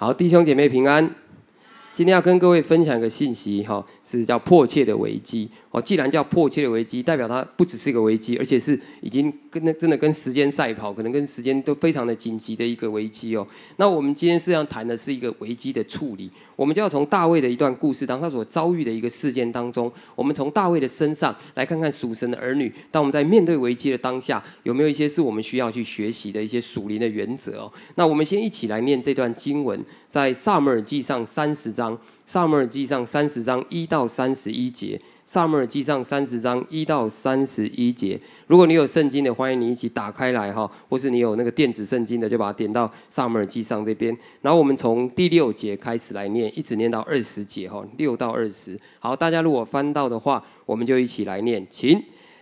好，弟兄姐妹平安。今天要跟各位分享一个信息，哈，是叫迫切的危机。哦，既然叫迫切的危机，代表它不只是一个危机，而且是已经。跟那真的跟时间赛跑，可能跟时间都非常的紧急的一个危机哦。那我们今天是要谈的是一个危机的处理，我们就要从大卫的一段故事当中所遭遇的一个事件当中，我们从大卫的身上来看看属神的儿女，当我们在面对危机的当下，有没有一些是我们需要去学习的一些属灵的原则哦。那我们先一起来念这段经文，在萨母尔记上三十章。萨母尔记上三十章一到三十一节，萨母尔记上三十章一到三十一节。如果你有圣经的，欢迎你一起打开来哈，或是你有那个电子圣经的，就把它点到萨母尔记上这边。然后我们从第六节开始来念，一直念到二十节哈，六到二十。好，大家如果翻到的话，我们就一起来念，请。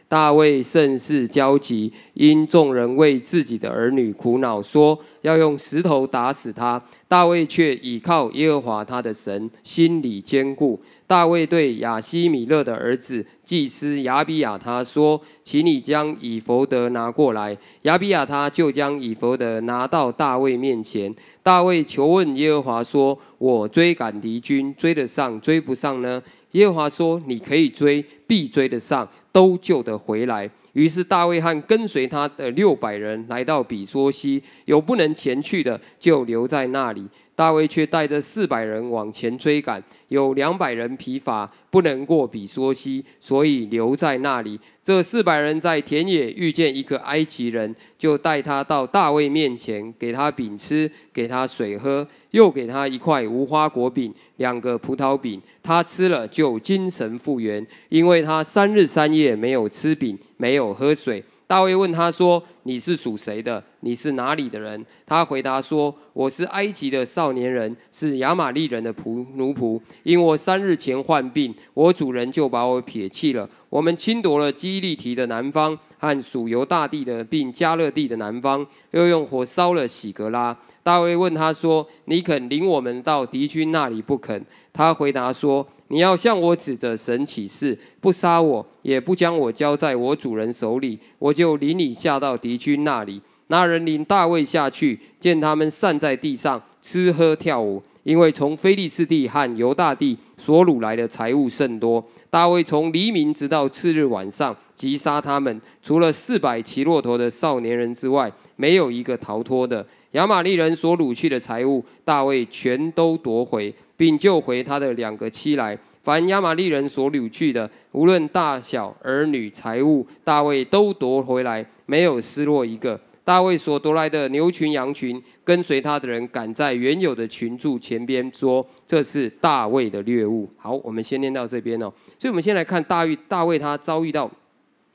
大卫甚是焦急，因众人为自己的儿女苦恼，说要用石头打死他。大卫却倚靠耶和华他的神，心里坚固。大卫对亚西米勒的儿子祭司亚比亚他说：“请你将以弗德拿过来。”亚比亚他就将以弗德拿到大卫面前。大卫求问耶和华说：“我追赶敌军，追得上，追不上呢？”耶和华说：“你可以追，必追得上。”都救得回来。于是大卫和跟随他的六百人来到比索西，有不能前去的就留在那里。大卫却带着四百人往前追赶，有两百人疲乏，不能过比索溪，所以留在那里。这四百人在田野遇见一个埃及人，就带他到大卫面前，给他饼吃，给他水喝，又给他一块无花果饼、两个葡萄饼。他吃了就精神复原，因为他三日三夜没有吃饼，没有喝水。大卫问他说：“你是属谁的？你是哪里的人？”他回答说：“我是埃及的少年人，是亚玛利人的仆奴仆。因我三日前患病，我主人就把我撇弃了。我们侵夺了基利提的南方和属犹大地的并加勒地的南方，又用火烧了喜格拉。”大卫问他说：“你肯领我们到敌军那里，不肯？”他回答说。你要向我指着神起誓，不杀我，也不将我交在我主人手里，我就领你下到敌军那里，那人领大卫下去，见他们散在地上吃喝跳舞，因为从菲利士地和犹大地所掳来的财物甚多。大卫从黎明直到次日晚上，击杀他们，除了四百骑骆驼的少年人之外，没有一个逃脱的。亚玛利人所掳去的财物，大卫全都夺回。并救回他的两个妻来。凡亚玛利人所掳去的，无论大小儿女财物，大卫都夺回来，没有失落一个。大卫所夺来的牛群羊群，跟随他的人赶在原有的群柱前边，说：“这是大卫的猎物。”好，我们先念到这边哦。所以，我们先来看大卫，大卫他遭遇到。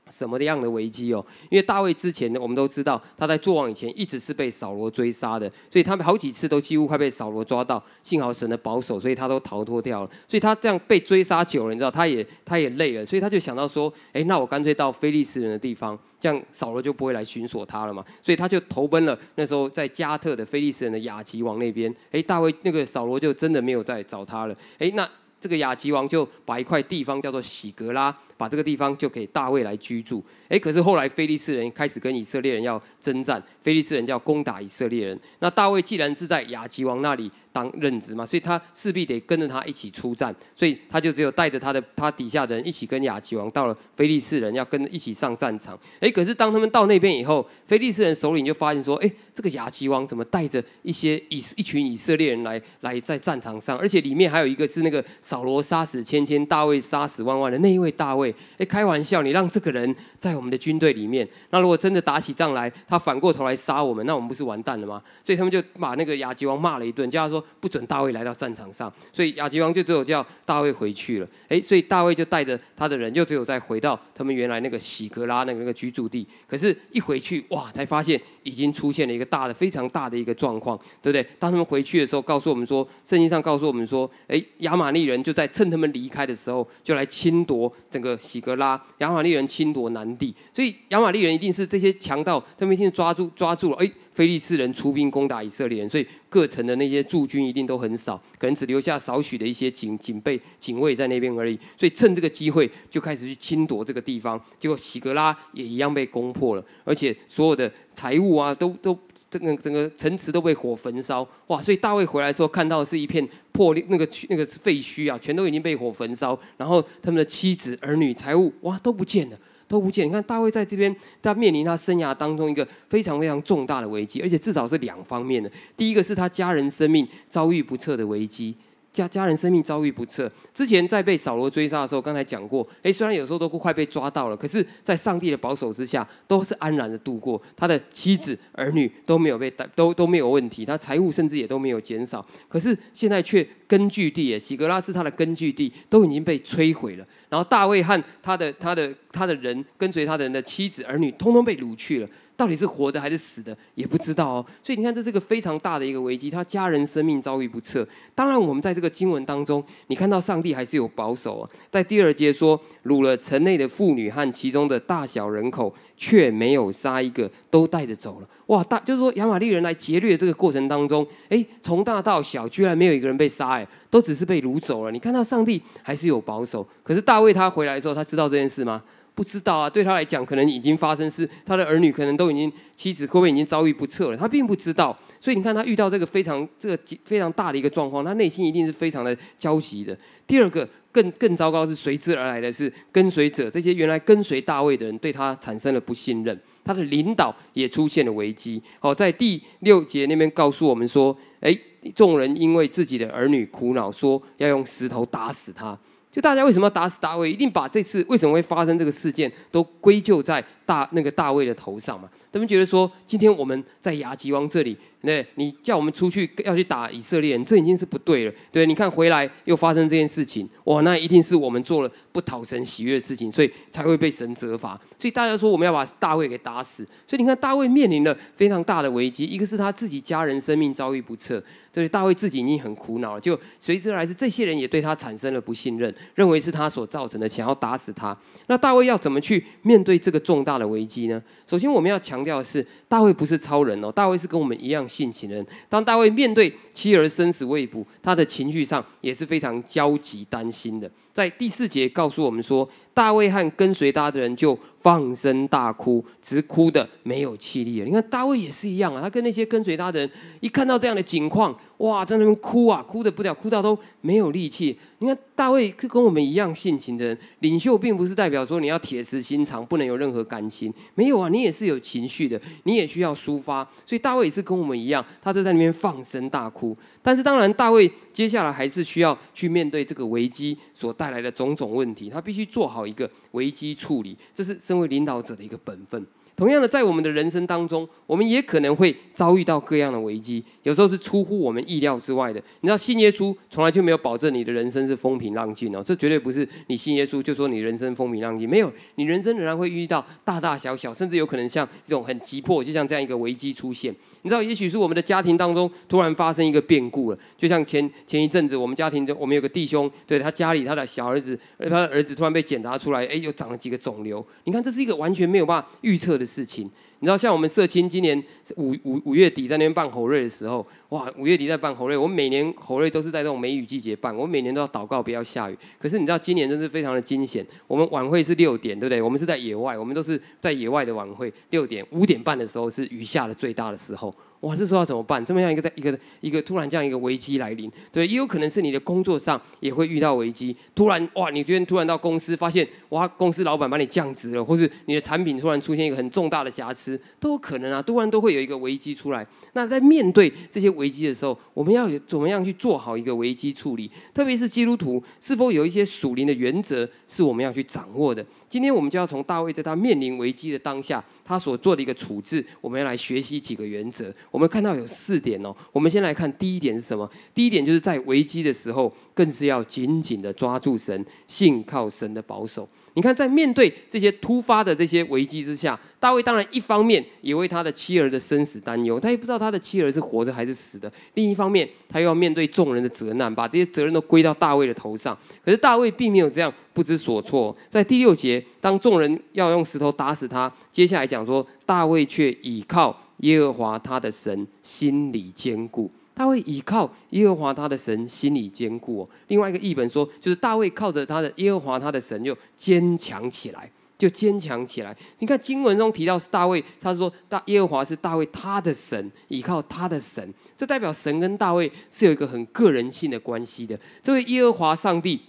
什么样的危机哦？因为大卫之前，呢，我们都知道他在作王以前，一直是被扫罗追杀的，所以他们好几次都几乎快被扫罗抓到，幸好神的保守，所以他都逃脱掉了。所以他这样被追杀久了，你知道他也他也累了，所以他就想到说：哎，那我干脆到非利士人的地方，这样扫罗就不会来寻索他了嘛。所以他就投奔了那时候在加特的非利士人的雅吉王那边。哎，大卫那个扫罗就真的没有再找他了。哎，那。这个雅吉王就把一块地方叫做喜格拉，把这个地方就给大卫来居住。哎，可是后来菲利士人开始跟以色列人要征战，菲利士人就要攻打以色列人。那大卫既然是在雅吉王那里。当任职嘛，所以他势必得跟着他一起出战，所以他就只有带着他的他底下的人一起跟雅吉王到了菲利士人，要跟一起上战场。哎，可是当他们到那边以后，菲利士人首领就发现说，哎，这个雅吉王怎么带着一些以一群以色列人来来在战场上，而且里面还有一个是那个扫罗杀死千千，大卫杀死万万的那一位大卫。哎，开玩笑，你让这个人在我们的军队里面，那如果真的打起仗来，他反过头来杀我们，那我们不是完蛋了吗？所以他们就把那个雅吉王骂了一顿，叫他说。不准大卫来到战场上，所以亚吉王就只有叫大卫回去了。哎，所以大卫就带着他的人，就只有再回到他们原来那个喜格拉那个那个居住地。可是，一回去哇，才发现已经出现了一个大的、非常大的一个状况，对不对？当他们回去的时候，告诉我们说，圣经上告诉我们说，哎，亚玛利人就在趁他们离开的时候，就来侵夺整个喜格拉。亚玛利人侵夺南地，所以亚玛利人一定是这些强盗，他们一定是抓住抓住了，哎。菲利士人出兵攻打以色列人，所以各城的那些驻军一定都很少，可能只留下少许的一些警警备警卫在那边而已。所以趁这个机会就开始去侵夺这个地方，结果喜格拉也一样被攻破了，而且所有的财物啊都都这个整个城池都被火焚烧，哇！所以大卫回来的时候看到是一片破裂那个那个废墟啊，全都已经被火焚烧，然后他们的妻子儿女财物哇都不见了。都不见，你看大卫在这边，他面临他生涯当中一个非常非常重大的危机，而且至少是两方面的。第一个是他家人生命遭遇不测的危机。家家人生命遭遇不测，之前在被扫罗追杀的时候，刚才讲过，诶，虽然有时候都快被抓到了，可是，在上帝的保守之下，都是安然的度过。他的妻子儿女都没有被，都都没有问题。他财物甚至也都没有减少。可是现在却根据地耶喜格拉是他的根据地，都已经被摧毁了。然后大卫和他的他的他的人跟随他的人的妻子儿女，通通被掳去了。到底是活的还是死的也不知道哦，所以你看，这是个非常大的一个危机，他家人生命遭遇不测。当然，我们在这个经文当中，你看到上帝还是有保守，啊。在第二节说，掳了城内的妇女和其中的大小人口，却没有杀一个，都带着走了。哇，大就是说亚玛力人来劫掠这个过程当中，哎，从大到小，居然没有一个人被杀，哎，都只是被掳走了。你看到上帝还是有保守。可是大卫他回来的时候，他知道这件事吗？不知道啊，对他来讲，可能已经发生是他的儿女可能都已经，妻子会不会已经遭遇不测了？他并不知道，所以你看他遇到这个非常这个非常大的一个状况，他内心一定是非常的焦急的。第二个更更糟糕是随之而来的是跟随者这些原来跟随大卫的人对他产生了不信任，他的领导也出现了危机。好，在第六节那边告诉我们说，哎，众人因为自己的儿女苦恼，说要用石头打死他。就大家为什么要打死大卫？一定把这次为什么会发生这个事件，都归咎在大那个大卫的头上嘛？他们觉得说，今天我们在牙吉王这里。对，你叫我们出去要去打以色列人，这已经是不对了。对，你看回来又发生这件事情，哇，那一定是我们做了不讨神喜悦的事情，所以才会被神责罚。所以大家说我们要把大卫给打死。所以你看大卫面临了非常大的危机，一个是他自己家人生命遭遇不测，对，大卫自己已经很苦恼了。就随之而来是这些人也对他产生了不信任，认为是他所造成的，想要打死他。那大卫要怎么去面对这个重大的危机呢？首先我们要强调的是，大卫不是超人哦，大卫是跟我们一样。性情人，当大卫面对妻儿生死未卜，他的情绪上也是非常焦急、担心的。在第四节告诉我们说，大卫和跟随他的人就放声大哭，直哭的没有气力了。你看大卫也是一样啊，他跟那些跟随他的人一看到这样的情况，哇，在那边哭啊，哭的不了，哭到都没有力气。你看大卫跟我们一样性情的人，领袖并不是代表说你要铁石心肠，不能有任何感情，没有啊，你也是有情绪的，你也需要抒发。所以大卫也是跟我们一样，他就在那边放声大哭。但是当然，大卫接下来还是需要去面对这个危机所带来的种种问题，他必须做好一个危机处理，这是身为领导者的一个本分。同样的，在我们的人生当中，我们也可能会遭遇到各样的危机，有时候是出乎我们意料之外的。你知道，信耶稣从来就没有保证你的人生是风平浪静哦，这绝对不是你信耶稣就说你人生风平浪静，没有，你人生仍然会遇到大大小小，甚至有可能像这种很急迫，就像这样一个危机出现。你知道，也许是我们的家庭当中突然发生一个变故了，就像前前一阵子我们家庭中，我们有个弟兄对他家里他的小儿子，他的儿子突然被检查出来，哎，又长了几个肿瘤。你看，这是一个完全没有办法预测的。事情，你知道像我们社青今年五五五月底在那边办猴瑞的时候，哇，五月底在办猴瑞，我们每年猴瑞都是在这种梅雨季节办，我每年都要祷告不要下雨。可是你知道今年真是非常的惊险，我们晚会是六点，对不对？我们是在野外，我们都是在野外的晚会，六点五点半的时候是雨下的最大的时候。哇，这时候要怎么办？这么样一个在一个一个突然这样一个危机来临，对，也有可能是你的工作上也会遇到危机。突然哇，你今天突然到公司，发现哇，公司老板把你降职了，或是你的产品突然出现一个很重大的瑕疵，都有可能啊。突然都会有一个危机出来。那在面对这些危机的时候，我们要有怎么样去做好一个危机处理？特别是基督徒，是否有一些属灵的原则是我们要去掌握的？今天我们就要从大卫在他面临危机的当下，他所做的一个处置，我们要来学习几个原则。我们看到有四点哦，我们先来看第一点是什么？第一点就是在危机的时候，更是要紧紧的抓住神，信靠神的保守。你看，在面对这些突发的这些危机之下，大卫当然一方面也为他的妻儿的生死担忧，他也不知道他的妻儿是活着还是死的。另一方面，他又要面对众人的责难，把这些责任都归到大卫的头上。可是大卫并没有这样不知所措。在第六节，当众人要用石头打死他，接下来讲说，大卫却倚靠耶和华他的神，心里坚固。他会倚靠耶和华他的神，心里坚固。另外一个译本说，就是大卫靠着他的耶和华他的神，就坚强起来，就坚强起来。你看经文中提到是大卫，他说大耶和华是大卫他的神，倚靠他的神，这代表神跟大卫是有一个很个人性的关系的。这位耶和华上帝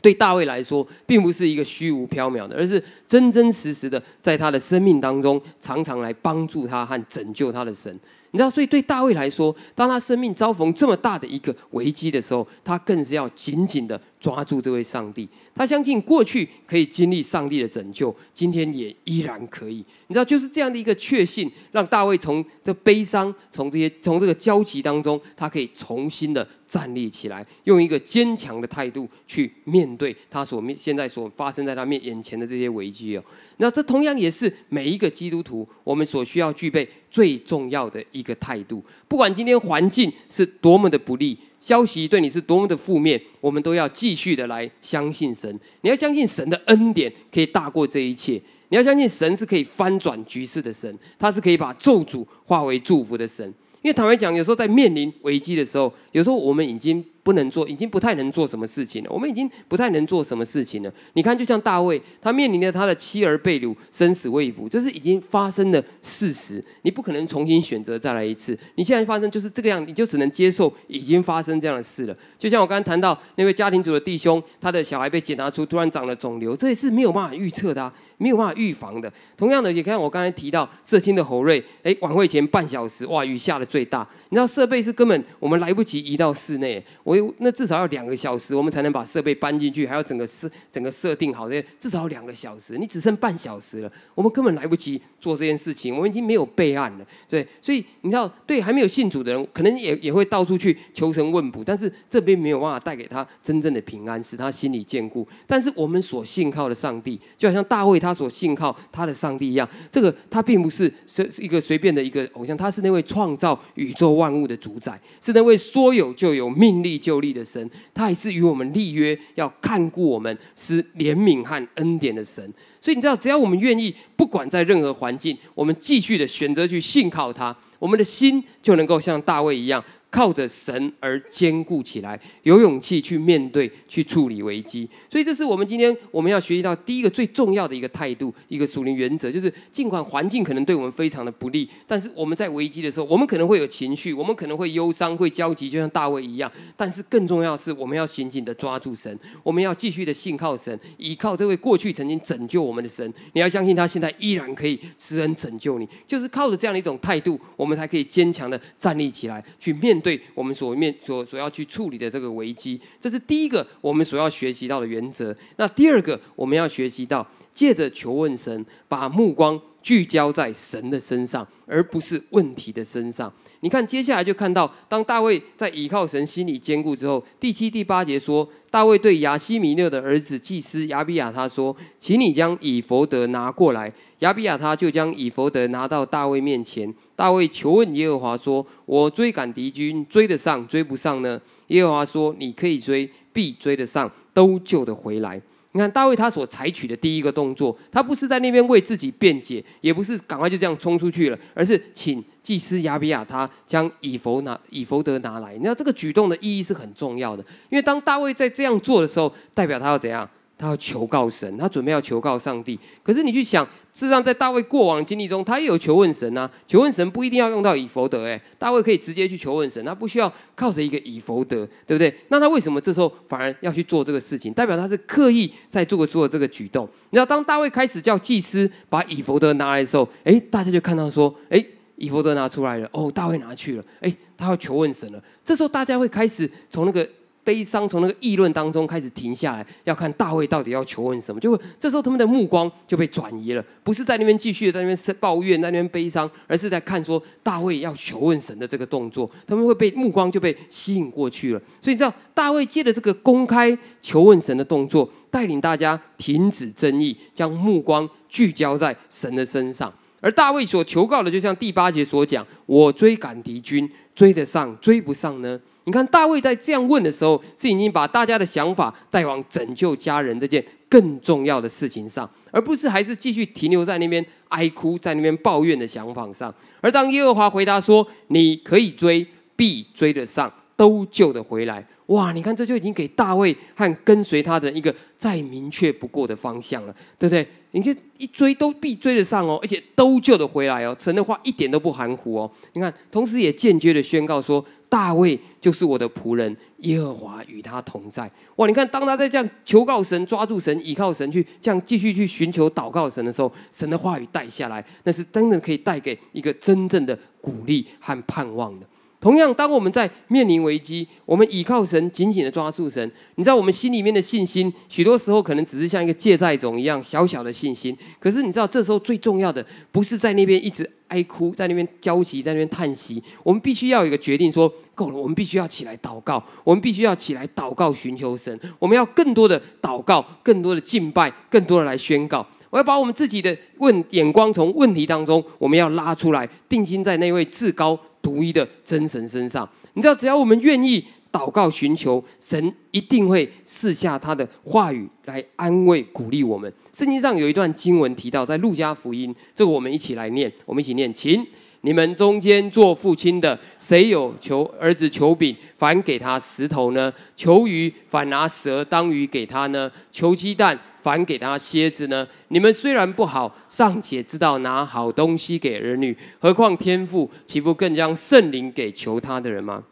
对大卫来说，并不是一个虚无缥缈的，而是真真实实的在他的生命当中，常常来帮助他和拯救他的神。你知道，所以对大卫来说，当他生命遭逢这么大的一个危机的时候，他更是要紧紧的。抓住这位上帝，他相信过去可以经历上帝的拯救，今天也依然可以。你知道，就是这样的一个确信，让大卫从这悲伤、从这些、从这个焦急当中，他可以重新的站立起来，用一个坚强的态度去面对他所面现在所发生在他面眼前的这些危机哦。那这同样也是每一个基督徒我们所需要具备最重要的一个态度，不管今天环境是多么的不利。消息对你是多么的负面，我们都要继续的来相信神。你要相信神的恩典可以大过这一切。你要相信神是可以翻转局势的神，他是可以把咒诅化为祝福的神。因为坦白讲，有时候在面临危机的时候，有时候我们已经。不能做，已经不太能做什么事情了。我们已经不太能做什么事情了。你看，就像大卫，他面临着他的妻儿被掳，生死未卜，这是已经发生的事实。你不可能重新选择再来一次。你现在发生就是这个样，你就只能接受已经发生这样的事了。就像我刚刚谈到那位家庭组的弟兄，他的小孩被检查出突然长了肿瘤，这也是没有办法预测的啊，没有办法预防的。同样的，也看我刚才提到射青的侯瑞，哎，晚会前半小时，哇，雨下的最大，你知道设备是根本我们来不及移到室内。我。所以那至少要两个小时，我们才能把设备搬进去，还要整个设整个设定好这些，至少两个小时。你只剩半小时了，我们根本来不及做这件事情，我们已经没有备案了，对。所以你知道，对还没有信主的人，可能也也会到处去求神问卜，但是这边没有办法带给他真正的平安，使他心里坚固。但是我们所信靠的上帝，就好像大卫他所信靠他的上帝一样，这个他并不是随一个随便的一个偶像，他是那位创造宇宙万物的主宰，是那位说有就有，命力。救立的神，他也是与我们立约，要看顾我们，是怜悯和恩典的神。所以你知道，只要我们愿意，不管在任何环境，我们继续的选择去信靠他，我们的心就能够像大卫一样。靠着神而坚固起来，有勇气去面对、去处理危机。所以，这是我们今天我们要学习到第一个最重要的一个态度、一个属灵原则，就是尽管环境可能对我们非常的不利，但是我们在危机的时候，我们可能会有情绪，我们可能会忧伤、会焦急，就像大卫一样。但是，更重要的是我们要紧紧的抓住神，我们要继续的信靠神，依靠这位过去曾经拯救我们的神。你要相信他现在依然可以施恩拯救你。就是靠着这样的一种态度，我们才可以坚强的站立起来，去面。对我们所面所所要去处理的这个危机，这是第一个我们所要学习到的原则。那第二个，我们要学习到。借着求问神，把目光聚焦在神的身上，而不是问题的身上。你看，接下来就看到，当大卫在倚靠神、心里坚固之后，第七、第八节说，大卫对亚希米勒的儿子祭司亚比亚他说：“请你将以弗德拿过来。”亚比亚他就将以弗德拿到大卫面前。大卫求问耶和华说：“我追赶敌军，追得上，追不上呢？”耶和华说：“你可以追，必追得上，都救得回来。”你看大卫他所采取的第一个动作，他不是在那边为自己辩解，也不是赶快就这样冲出去了，而是请祭司亚比亚他将以佛拿以佛德拿来。那这个举动的意义是很重要的，因为当大卫在这样做的时候，代表他要怎样？他要求告神，他准备要求告上帝。可是你去想，至少在大卫过往经历中，他也有求问神啊。求问神不一定要用到以佛德。诶，大卫可以直接去求问神，他不需要靠着一个以佛德，对不对？那他为什么这时候反而要去做这个事情？代表他是刻意在做做这个举动。你知道，当大卫开始叫祭司把以佛德拿来的时候，诶，大家就看到说，诶，以佛德拿出来了，哦，大卫拿去了，诶，他要求问神了。这时候大家会开始从那个。悲伤从那个议论当中开始停下来，要看大卫到底要求问什么。就这时候，他们的目光就被转移了，不是在那边继续在那边抱怨、在那边悲伤，而是在看说大卫要求问神的这个动作。他们会被目光就被吸引过去了。所以，你知道大卫借着这个公开求问神的动作，带领大家停止争议，将目光聚焦在神的身上。而大卫所求告的，就像第八节所讲：“我追赶敌军，追得上，追不上呢？”你看大卫在这样问的时候，是已经把大家的想法带往拯救家人这件更重要的事情上，而不是还是继续停留在那边哀哭、在那边抱怨的想法上。而当耶和华回答说：“你可以追，必追得上，都救得回来。”哇，你看这就已经给大卫和跟随他的一个再明确不过的方向了，对不对？你这一追都必追得上哦，而且都救得回来哦。神的话一点都不含糊哦。你看，同时也间接的宣告说。大卫就是我的仆人，耶和华与他同在。哇！你看，当他在这样求告神、抓住神、依靠神，去这样继续去寻求、祷告神的时候，神的话语带下来，那是真的可以带给一个真正的鼓励和盼望的。同样，当我们在面临危机，我们倚靠神，紧紧的抓住神。你知道，我们心里面的信心，许多时候可能只是像一个借债种一样小小的信心。可是，你知道，这时候最重要的不是在那边一直哀哭，在那边焦急，在那边叹息。我们必须要有一个决定，说够了，我们必须要起来祷告，我们必须要起来祷告，寻求神。我们要更多的祷告，更多的敬拜，更多的来宣告。我要把我们自己的问眼光从问题当中，我们要拉出来，定心在那位至高。独一的真神身上，你知道，只要我们愿意祷告寻求，神一定会赐下他的话语来安慰鼓励我们。圣经上有一段经文提到，在路加福音，这个我们一起来念，我们一起念，请。你们中间做父亲的，谁有求儿子求饼反给他石头呢？求鱼反拿蛇当鱼给他呢？求鸡蛋反给他蝎子呢？你们虽然不好，尚且知道拿好东西给儿女，何况天父岂不更将圣灵给求他的人吗？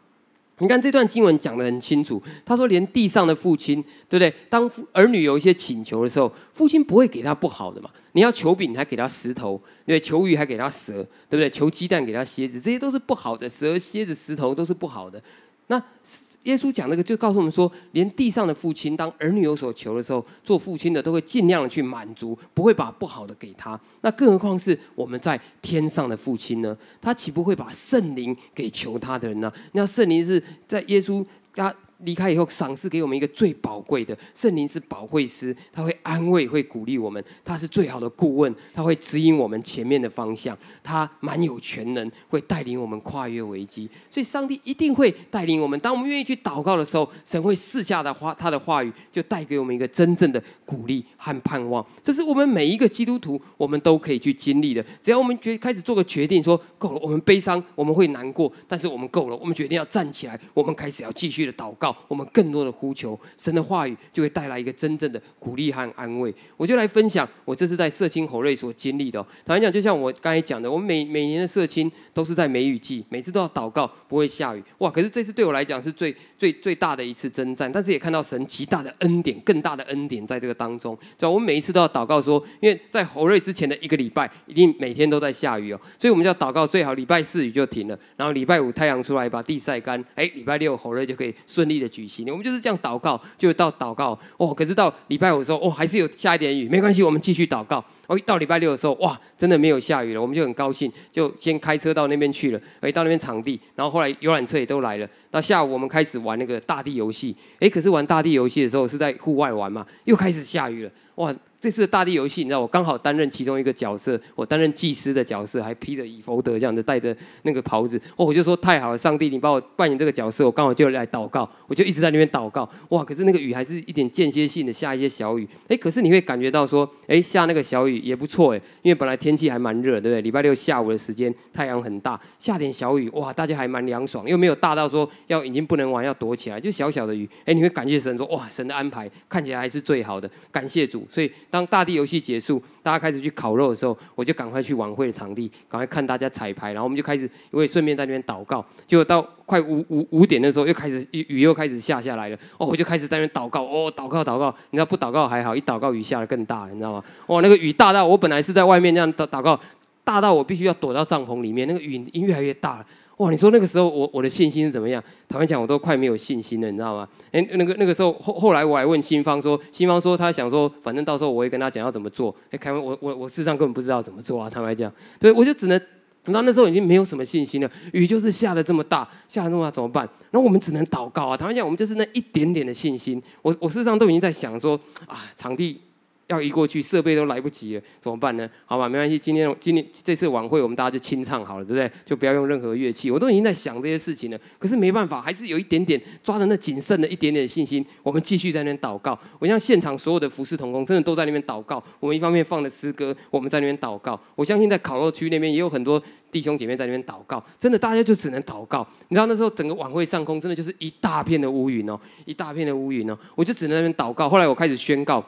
你看这段经文讲得很清楚，他说连地上的父亲，对不对？当儿女有一些请求的时候，父亲不会给他不好的嘛。你要求饼还给他石头，对不对？求鱼还给他蛇，对不对？求鸡蛋给他蝎子，这些都是不好的。蛇、蝎子、石头都是不好的。那。耶稣讲那个，就告诉我们说，连地上的父亲，当儿女有所求的时候，做父亲的都会尽量的去满足，不会把不好的给他。那更何况是我们在天上的父亲呢？他岂不会把圣灵给求他的人呢？那圣灵是在耶稣他离开以后，赏赐给我们一个最宝贵的圣灵是保惠师，他会安慰、会鼓励我们，他是最好的顾问，他会指引我们前面的方向。他蛮有全能，会带领我们跨越危机。所以上帝一定会带领我们，当我们愿意去祷告的时候，神会赐下的话，他的话语就带给我们一个真正的鼓励和盼望。这是我们每一个基督徒，我们都可以去经历的。只要我们决开始做个决定，说够了，我们悲伤，我们会难过，但是我们够了，我们决定要站起来，我们开始要继续的祷告。我们更多的呼求神的话语，就会带来一个真正的鼓励和安慰。我就来分享我这次在社青侯瑞所经历的。坦白讲，就像我刚才讲的，我们每每年的社青都是在梅雨季，每次都要祷告不会下雨。哇！可是这次对我来讲是最最最大的一次征战，但是也看到神极大的恩典，更大的恩典在这个当中。对，我们每一次都要祷告说，因为在侯瑞之前的一个礼拜，一定每天都在下雨哦，所以我们就要祷告最好礼拜四雨就停了，然后礼拜五太阳出来把地晒干，哎，礼拜六侯瑞就可以顺利。举行，我们就是这样祷告，就到祷告哦。可是到礼拜五的时候，哦，还是有下一点雨，没关系，我们继续祷告。哦，一到礼拜六的时候，哇，真的没有下雨了，我们就很高兴，就先开车到那边去了。哎，到那边场地，然后后来游览车也都来了。那下午我们开始玩那个大地游戏，哎，可是玩大地游戏的时候是在户外玩嘛，又开始下雨了，哇！这次大地游戏，你知道我刚好担任其中一个角色，我担任祭司的角色，还披着以佛德这样子，戴着那个袍子。哦，我就说太好了，上帝，你帮我扮演这个角色，我刚好就来祷告，我就一直在那边祷告。哇，可是那个雨还是一点间歇性的下一些小雨。哎，可是你会感觉到说，哎，下那个小雨也不错哎，因为本来天气还蛮热，对不对？礼拜六下午的时间，太阳很大，下点小雨，哇，大家还蛮凉爽，又没有大到说要已经不能玩，要躲起来，就小小的雨。哎，你会感谢神说，哇，神的安排看起来还是最好的，感谢主。所以。当大地游戏结束，大家开始去烤肉的时候，我就赶快去晚会的场地，赶快看大家彩排。然后我们就开始，因为顺便在那边祷告。结果到快五五五点的时候，又开始雨又开始下下来了。哦，我就开始在那祷告，哦，祷告祷告。你知道不祷告还好，一祷告雨下的更大，你知道吗？哇，那个雨大到我本来是在外面这样祷祷告，大到我必须要躲到帐篷里面。那个雨已经越来越大了。哇！你说那个时候，我我的信心是怎么样？坦白讲，我都快没有信心了，你知道吗？哎，那个那个时候后后来我还问新方说，新方说他想说，反正到时候我会跟他讲要怎么做。哎，开玩我我我事实上根本不知道怎么做啊！坦白讲，对我就只能，你知道那时候已经没有什么信心了。雨就是下的这么大，下的这么大怎么办？那我们只能祷告啊！坦白讲，我们就是那一点点的信心。我我事实上都已经在想说啊，场地。要移过去，设备都来不及了，怎么办呢？好吧，没关系，今天今天这次晚会我们大家就清唱好了，对不对？就不要用任何乐器，我都已经在想这些事情了。可是没办法，还是有一点点抓着那仅剩的一点点信心，我们继续在那边祷告。我像现场所有的服侍同工，真的都在那边祷告。我们一方面放着诗歌，我们在那边祷告。我相信在烤肉区那边也有很多弟兄姐妹在那边祷告。真的，大家就只能祷告。你知道那时候整个晚会上空真的就是一大片的乌云哦，一大片的乌云哦，我就只能那边祷告。后来我开始宣告。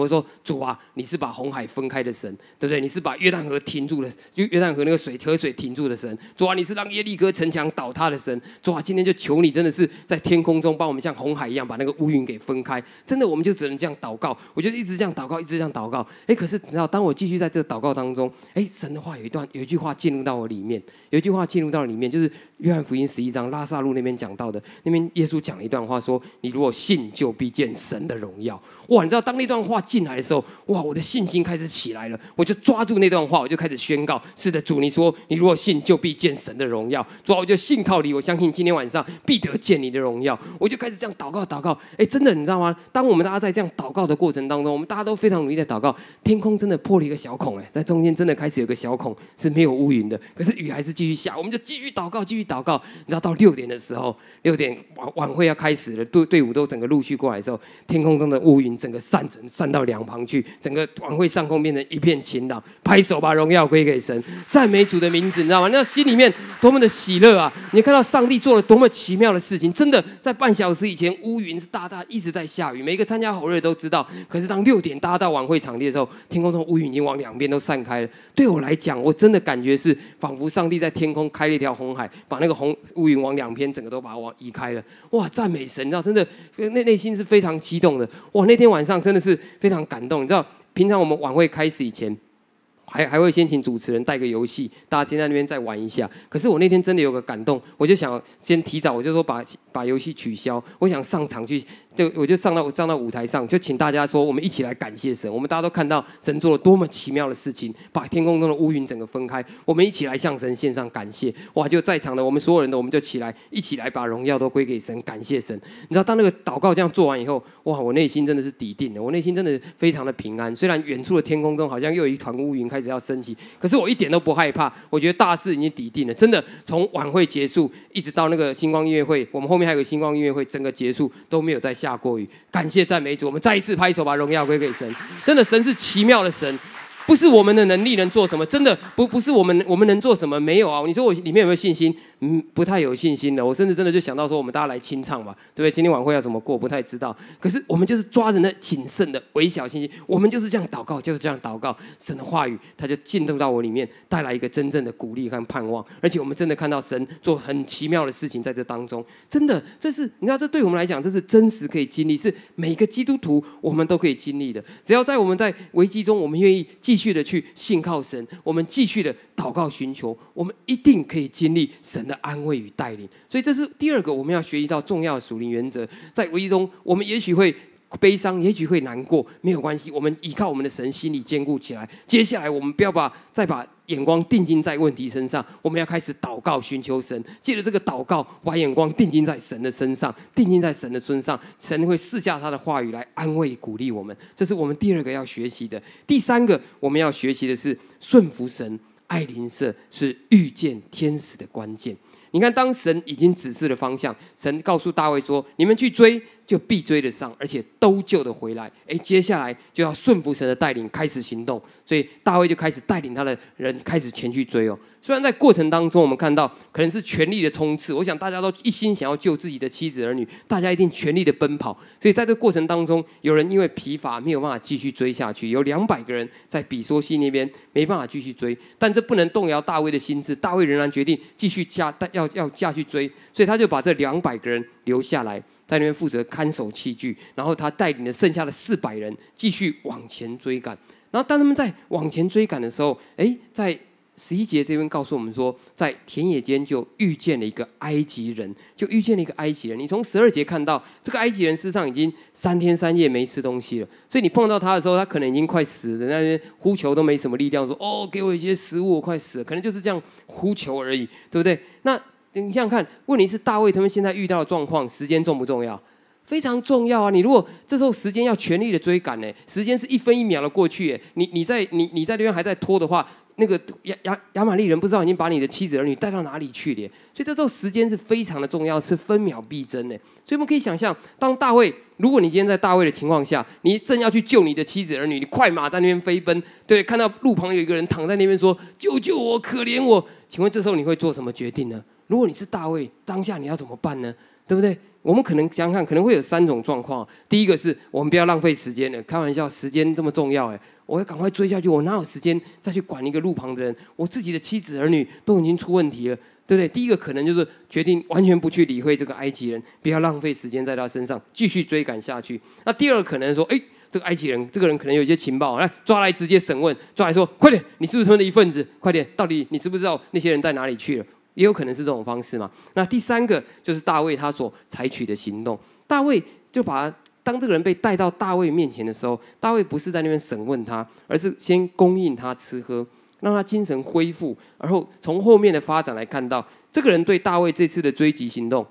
我说：“主啊，你是把红海分开的神，对不对？你是把约旦河停住的，就约旦河那个水河水停住的神。主啊，你是让耶利哥城墙倒塌的神。主啊，今天就求你，真的是在天空中帮我们像红海一样把那个乌云给分开。真的，我们就只能这样祷告。我就一直这样祷告，一直这样祷告。哎，可是你知道，当我继续在这祷告当中，哎，神的话有一段有一句话进入到我里面，有一句话进入到里面，就是。”约翰福音十一章拉萨路那边讲到的那边，耶稣讲了一段话，说：“你如果信，就必见神的荣耀。”哇！你知道当那段话进来的时候，哇！我的信心开始起来了，我就抓住那段话，我就开始宣告：“是的，主，你说你如果信，就必见神的荣耀。”主要我就信靠你，我相信今天晚上必得见你的荣耀。我就开始这样祷告，祷告。哎，真的，你知道吗？当我们大家在这样祷告的过程当中，我们大家都非常努力在祷告，天空真的破了一个小孔，哎，在中间真的开始有个小孔是没有乌云的，可是雨还是继续下，我们就继续祷告，继续。祷告，你知道到六点的时候，六点晚晚会要开始了，队队伍都整个陆续过来的时候，天空中的乌云整个散成散到两旁去，整个晚会上空变成一片晴朗，拍手把荣耀归给神，赞美主的名字，你知道吗？那心里面多么的喜乐啊！你看到上帝做了多么奇妙的事情，真的在半小时以前，乌云是大大一直在下雨，每一个参加好瑞都知道。可是当六点大家到晚会场地的时候，天空中乌云已经往两边都散开了。对我来讲，我真的感觉是仿佛上帝在天空开了一条红海，把那个红乌云往两边，整个都把我移开了。哇！赞美神，你知道，真的，内内心是非常激动的。哇！那天晚上真的是非常感动，你知道，平常我们晚会开始以前，还还会先请主持人带个游戏，大家先在那边再玩一下。可是我那天真的有个感动，我就想先提早，我就说把。把游戏取消，我想上场去，就我就上到上到舞台上，就请大家说，我们一起来感谢神。我们大家都看到神做了多么奇妙的事情，把天空中的乌云整个分开。我们一起来向神献上感谢。哇！就在场的我们所有人的，我们就起来，一起来把荣耀都归给神，感谢神。你知道，当那个祷告这样做完以后，哇！我内心真的是笃定了，我内心真的非常的平安。虽然远处的天空中好像又有一团乌云开始要升起，可是我一点都不害怕。我觉得大事已经抵定了，真的。从晚会结束一直到那个星光音乐会，我们后面。还有星光音乐会，整个结束都没有再下过雨。感谢赞美主，我们再一次拍手，把荣耀归给神。真的，神是奇妙的神。不是我们的能力能做什么，真的不不是我们我们能做什么，没有啊。你说我里面有没有信心？嗯，不太有信心的。我甚至真的就想到说，我们大家来清唱吧，对不对？今天晚会要怎么过，不太知道。可是我们就是抓人的谨慎的微小信心，我们就是这样祷告，就是这样祷告。神的话语，他就进到到我里面，带来一个真正的鼓励和盼望。而且我们真的看到神做很奇妙的事情，在这当中，真的这是你知道，这对我们来讲，这是真实可以经历，是每个基督徒我们都可以经历的。只要在我们在危机中，我们愿意。继续的去信靠神，我们继续的祷告寻求，我们一定可以经历神的安慰与带领。所以这是第二个我们要学习到重要的属灵原则。在危机中，我们也许会悲伤，也许会难过，没有关系，我们依靠我们的神，心里坚固起来。接下来，我们不要把再把。眼光定睛在问题身上，我们要开始祷告，寻求神。借着这个祷告，把眼光定睛在神的身上，定睛在神的身上，神会试下他的话语来安慰鼓励我们。这是我们第二个要学习的。第三个，我们要学习的是顺服神，爱灵舍，是遇见天使的关键。你看，当神已经指示了方向，神告诉大卫说：“你们去追，就必追得上，而且都救得回来。”哎，接下来就要顺服神的带领，开始行动。所以大卫就开始带领他的人，开始前去追哦。虽然在过程当中，我们看到可能是全力的冲刺，我想大家都一心想要救自己的妻子儿女，大家一定全力的奔跑。所以在这过程当中，有人因为疲乏没有办法继续追下去，有两百个人在比索西那边没办法继续追，但这不能动摇大卫的心智，大卫仍然决定继续加但要要加去追，所以他就把这两百个人留下来在那边负责看守器具，然后他带领的剩下的四百人继续往前追赶。然后当他们在往前追赶的时候，哎，在。十一节这边告诉我们说，在田野间就遇见了一个埃及人，就遇见了一个埃及人。你从十二节看到这个埃及人，事实上已经三天三夜没吃东西了，所以你碰到他的时候，他可能已经快死了，那边呼求都没什么力量，说：“哦，给我一些食物，我快死了。”可能就是这样呼求而已，对不对？那你想想看，问题是大卫他们现在遇到的状况，时间重不重要？非常重要啊！你如果这时候时间要全力的追赶呢，时间是一分一秒的过去，你你在你你在那边还在拖的话。那个亚亚亚玛利人不知道已经把你的妻子儿女带到哪里去了，所以这时候时间是非常的重要，是分秒必争的。所以我们可以想象，当大卫，如果你今天在大卫的情况下，你正要去救你的妻子儿女，你快马在那边飞奔，对，看到路旁有一个人躺在那边说：“救救我，可怜我。”请问这时候你会做什么决定呢？如果你是大卫，当下你要怎么办呢？对不对？我们可能想想看，可能会有三种状况。第一个是我们不要浪费时间了，开玩笑，时间这么重要哎，我要赶快追下去，我哪有时间再去管一个路旁的人？我自己的妻子儿女都已经出问题了，对不对？第一个可能就是决定完全不去理会这个埃及人，不要浪费时间在他身上，继续追赶下去。那第二个可能说，哎，这个埃及人，这个人可能有一些情报，来抓来直接审问，抓来说，快点，你是不是他们的一份子？快点，到底你知不知道那些人在哪里去了？也有可能是这种方式嘛？那第三个就是大卫他所采取的行动。大卫就把当这个人被带到大卫面前的时候，大卫不是在那边审问他，而是先供应他吃喝，让他精神恢复。然后从后面的发展来看到，这个人对大卫这次的追击行动。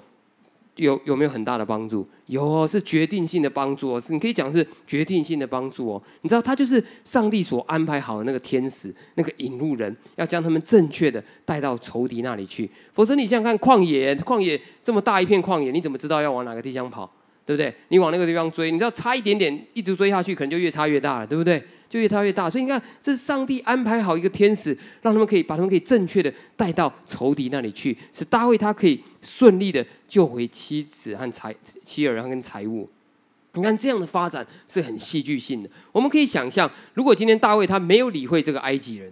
有有没有很大的帮助？有哦，是决定性的帮助哦，是你可以讲是决定性的帮助哦。你知道他就是上帝所安排好的那个天使，那个引路人，要将他们正确的带到仇敌那里去。否则，你想想看旷野，旷野这么大一片旷野，你怎么知道要往哪个地方跑？对不对？你往那个地方追，你知道差一点点，一直追下去，可能就越差越大了，对不对？就越跳越大，所以你看，这是上帝安排好一个天使，让他们可以把他们可以正确的带到仇敌那里去，使大卫他可以顺利的救回妻子和财妻儿，然后跟财物。你看这样的发展是很戏剧性的。我们可以想象，如果今天大卫他没有理会这个埃及人，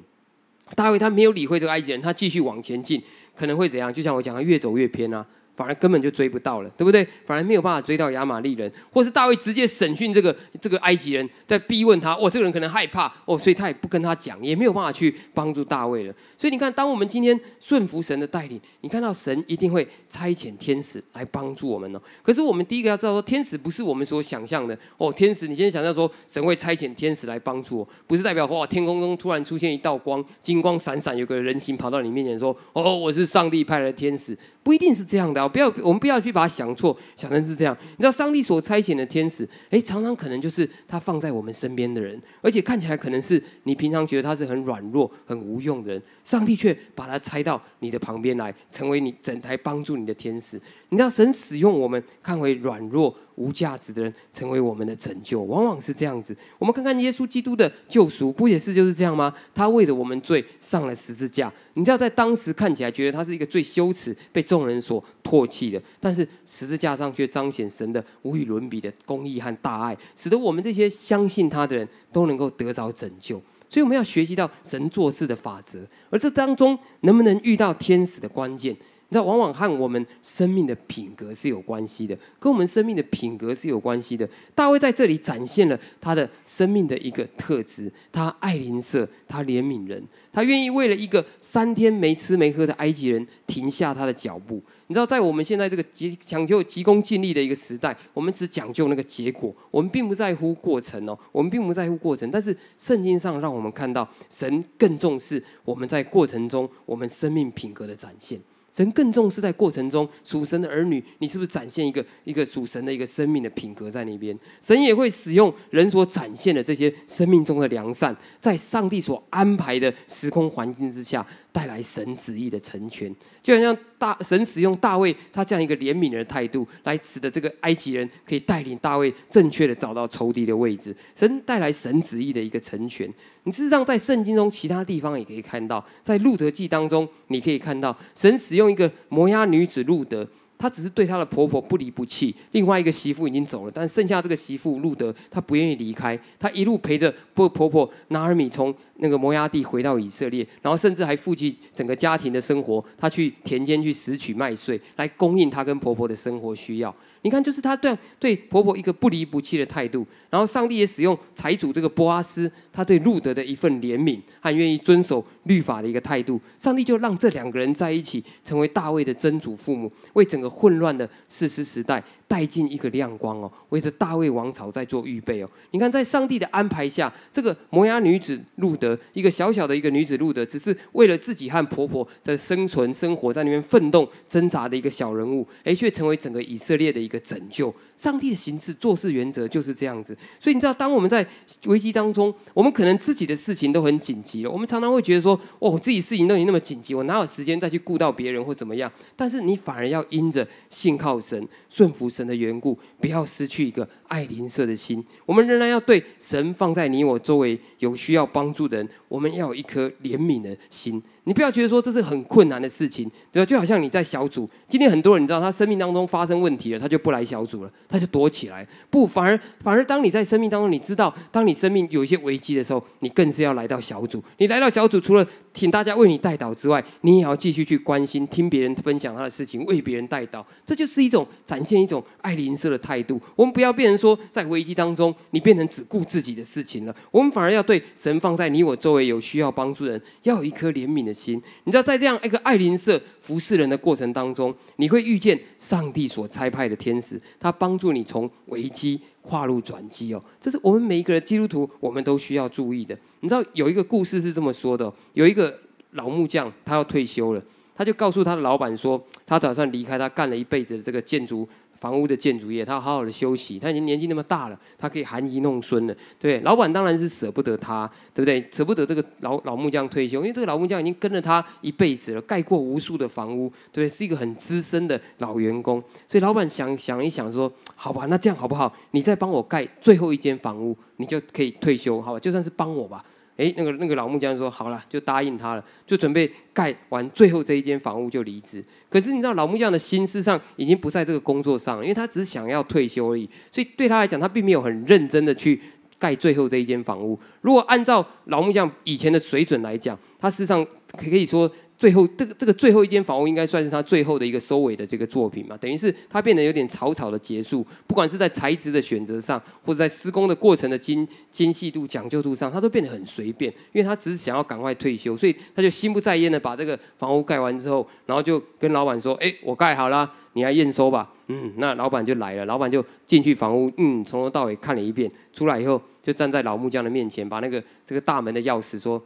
大卫他没有理会这个埃及人，他继续往前进，可能会怎样？就像我讲的，越走越偏啊。反而根本就追不到了，对不对？反而没有办法追到亚玛利人，或是大卫直接审讯这个这个埃及人，在逼问他。哦，这个人可能害怕，哦，所以他也不跟他讲，也没有办法去帮助大卫了。所以你看，当我们今天顺服神的带领，你看到神一定会差遣天使来帮助我们哦。可是我们第一个要知道说，天使不是我们所想象的哦。天使，你先想象说，神会差遣天使来帮助我，不是代表哇，天空中突然出现一道光，金光闪闪，有个人形跑到你面前说，哦，我是上帝派来的天使。不一定是这样的，不要我们不要去把它想错，想成是这样。你知道上帝所差遣的天使，哎，常常可能就是他放在我们身边的人，而且看起来可能是你平常觉得他是很软弱、很无用的人，上帝却把他拆到你的旁边来，成为你整台帮助你的天使。你知道神使用我们看为软弱无价值的人成为我们的拯救，往往是这样子。我们看看耶稣基督的救赎，不也是就是这样吗？他为了我们罪上了十字架。你知道，在当时看起来，觉得他是一个最羞耻、被众人所唾弃的，但是十字架上却彰显神的无与伦比的公义和大爱，使得我们这些相信他的人都能够得着拯救。所以我们要学习到神做事的法则，而这当中能不能遇到天使的关键？你知道，往往和我们生命的品格是有关系的，跟我们生命的品格是有关系的。大卫在这里展现了他的生命的一个特质：他爱邻舍，他怜悯人，他愿意为了一个三天没吃没喝的埃及人停下他的脚步。你知道，在我们现在这个急讲究急功近利的一个时代，我们只讲究那个结果，我们并不在乎过程哦，我们并不在乎过程。但是圣经上让我们看到，神更重视我们在过程中我们生命品格的展现。神更重视在过程中，主神的儿女，你是不是展现一个一个主神的一个生命的品格在那边？神也会使用人所展现的这些生命中的良善，在上帝所安排的时空环境之下。带来神旨意的成全，就好像大神使用大卫他这样一个怜悯的态度，来使得这个埃及人可以带领大卫正确的找到仇敌的位置。神带来神旨意的一个成全。你事实上在圣经中其他地方也可以看到，在路德记当中，你可以看到神使用一个摩押女子路德。他只是对他的婆婆不离不弃。另外一个媳妇已经走了，但剩下这个媳妇路德，她不愿意离开。她一路陪着婆婆拿尔米从那个摩崖地回到以色列，然后甚至还负起整个家庭的生活。她去田间去拾取麦穗来供应她跟婆婆的生活需要。你看，就是她对对婆婆一个不离不弃的态度。然后上帝也使用财主这个波阿斯，他对路德的一份怜悯和愿意遵守律法的一个态度，上帝就让这两个人在一起，成为大卫的曾祖父母，为整个混乱的世事时代带进一个亮光哦，为着大卫王朝在做预备哦。你看，在上帝的安排下，这个摩崖女子路德，一个小小的一个女子路德，只是为了自己和婆婆的生存生活，在那边奋斗挣扎的一个小人物，而却成为整个以色列的一个拯救。上帝的行事做事原则就是这样子。所以你知道，当我们在危机当中，我们可能自己的事情都很紧急了。我们常常会觉得说：“哦，我自己事情都已经那么紧急，我哪有时间再去顾到别人或怎么样？”但是你反而要因着信靠神、顺服神的缘故，不要失去一个。爱邻舍的心，我们仍然要对神放在你我周围有需要帮助的人，我们要有一颗怜悯的心。你不要觉得说这是很困难的事情，对吧？就好像你在小组，今天很多人你知道他生命当中发生问题了，他就不来小组了，他就躲起来。不，反而反而，当你在生命当中，你知道，当你生命有一些危机的时候，你更是要来到小组。你来到小组，除了请大家为你代祷之外，你也要继续去关心、听别人分享他的事情、为别人代祷。这就是一种展现一种爱邻舍的态度。我们不要变成说，在危机当中，你变成只顾自己的事情了。我们反而要对神放在你我周围有需要帮助的人，要有一颗怜悯的心。你知道，在这样一个爱邻舍服侍人的过程当中，你会遇见上帝所差派的天使，他帮助你从危机。跨入转机哦，这是我们每一个人基督徒，我们都需要注意的。你知道有一个故事是这么说的：，有一个老木匠，他要退休了，他就告诉他的老板说，他打算离开他干了一辈子的这个建筑。房屋的建筑业，他好好的休息，他已经年纪那么大了，他可以含饴弄孙了。对，老板当然是舍不得他，对不对？舍不得这个老老木匠退休，因为这个老木匠已经跟了他一辈子了，盖过无数的房屋，对，是一个很资深的老员工。所以老板想想一想说，好吧，那这样好不好？你再帮我盖最后一间房屋，你就可以退休，好吧？就算是帮我吧。哎，那个那个老木匠说好了，就答应他了，就准备盖完最后这一间房屋就离职。可是你知道，老木匠的心思上已经不在这个工作上，因为他只是想要退休而已。所以对他来讲，他并没有很认真的去盖最后这一间房屋。如果按照老木匠以前的水准来讲，他事实上可以说。最后，这个这个最后一间房屋应该算是他最后的一个收尾的这个作品嘛，等于是他变得有点草草的结束。不管是在材质的选择上，或者在施工的过程的精精细度、讲究度上，他都变得很随便。因为他只是想要赶快退休，所以他就心不在焉的把这个房屋盖完之后，然后就跟老板说：“哎，我盖好了，你来验收吧。”嗯，那老板就来了，老板就进去房屋，嗯，从头到尾看了一遍，出来以后就站在老木匠的面前，把那个这个大门的钥匙说。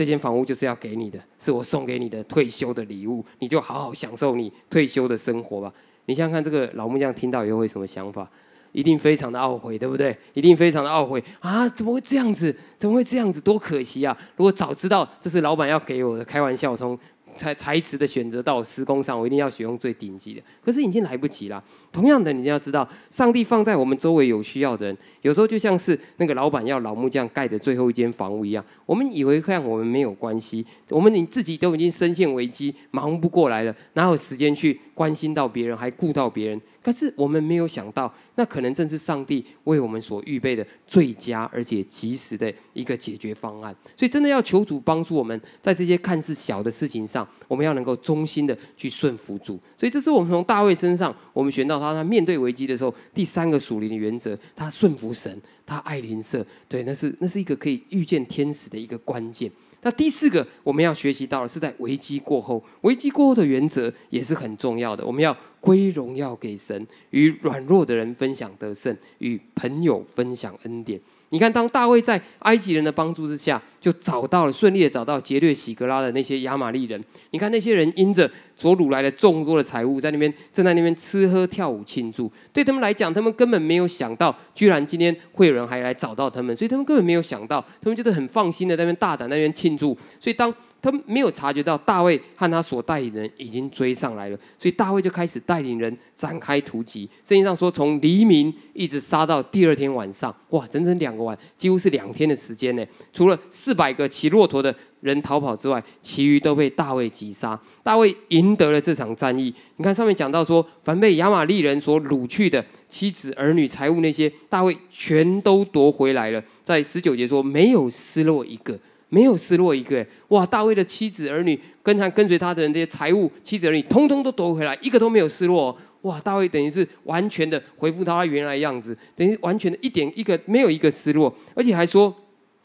这间房屋就是要给你的，是我送给你的退休的礼物，你就好好享受你退休的生活吧。你想想看，这个老木匠听到以后会什么想法？一定非常的懊悔，对不对？一定非常的懊悔啊！怎么会这样子？怎么会这样子？多可惜啊！如果早知道这是老板要给我的，开玩笑，从。材材质的选择到施工上，我一定要使用最顶级的。可是已经来不及了。同样的，你要知道，上帝放在我们周围有需要的人，有时候就像是那个老板要老木匠盖的最后一间房屋一样。我们以为看我们没有关系，我们你自己都已经深陷危机，忙不过来了，哪有时间去？关心到别人，还顾到别人，可是我们没有想到，那可能正是上帝为我们所预备的最佳而且及时的一个解决方案。所以，真的要求主帮助我们在这些看似小的事情上，我们要能够忠心的去顺服主。所以，这是我们从大卫身上，我们学到他他面对危机的时候，第三个属灵的原则：他顺服神，他爱邻舍。对，那是那是一个可以遇见天使的一个关键。那第四个我们要学习到的是在危机过后，危机过后的原则也是很重要的。我们要归荣耀给神，与软弱的人分享得胜，与朋友分享恩典。你看，当大卫在埃及人的帮助之下，就找到了顺利的找到劫掠喜格拉的那些亚玛力人。你看那些人因着所掳来的众多的财物，在那边正在那边吃喝跳舞庆祝。对他们来讲，他们根本没有想到，居然今天会有人还来找到他们，所以他们根本没有想到，他们觉得很放心的在那边大胆那边庆祝。所以当他没有察觉到大卫和他所带领人已经追上来了，所以大卫就开始带领人展开突袭。圣经上说，从黎明一直杀到第二天晚上，哇，整整两个晚，几乎是两天的时间呢。除了四百个骑骆驼的人逃跑之外，其余都被大卫击杀。大卫赢得了这场战役。你看上面讲到说，凡被亚玛利人所掳去的妻子、儿女、财物那些，大卫全都夺回来了。在十九节说，没有失落一个。没有失落一个，哇！大卫的妻子儿女跟他跟随他的人，这些财物、妻子儿女，通通都夺回来，一个都没有失落。哇！大卫等于是完全的回复到他原来的样子，等于完全的一点一个没有一个失落，而且还说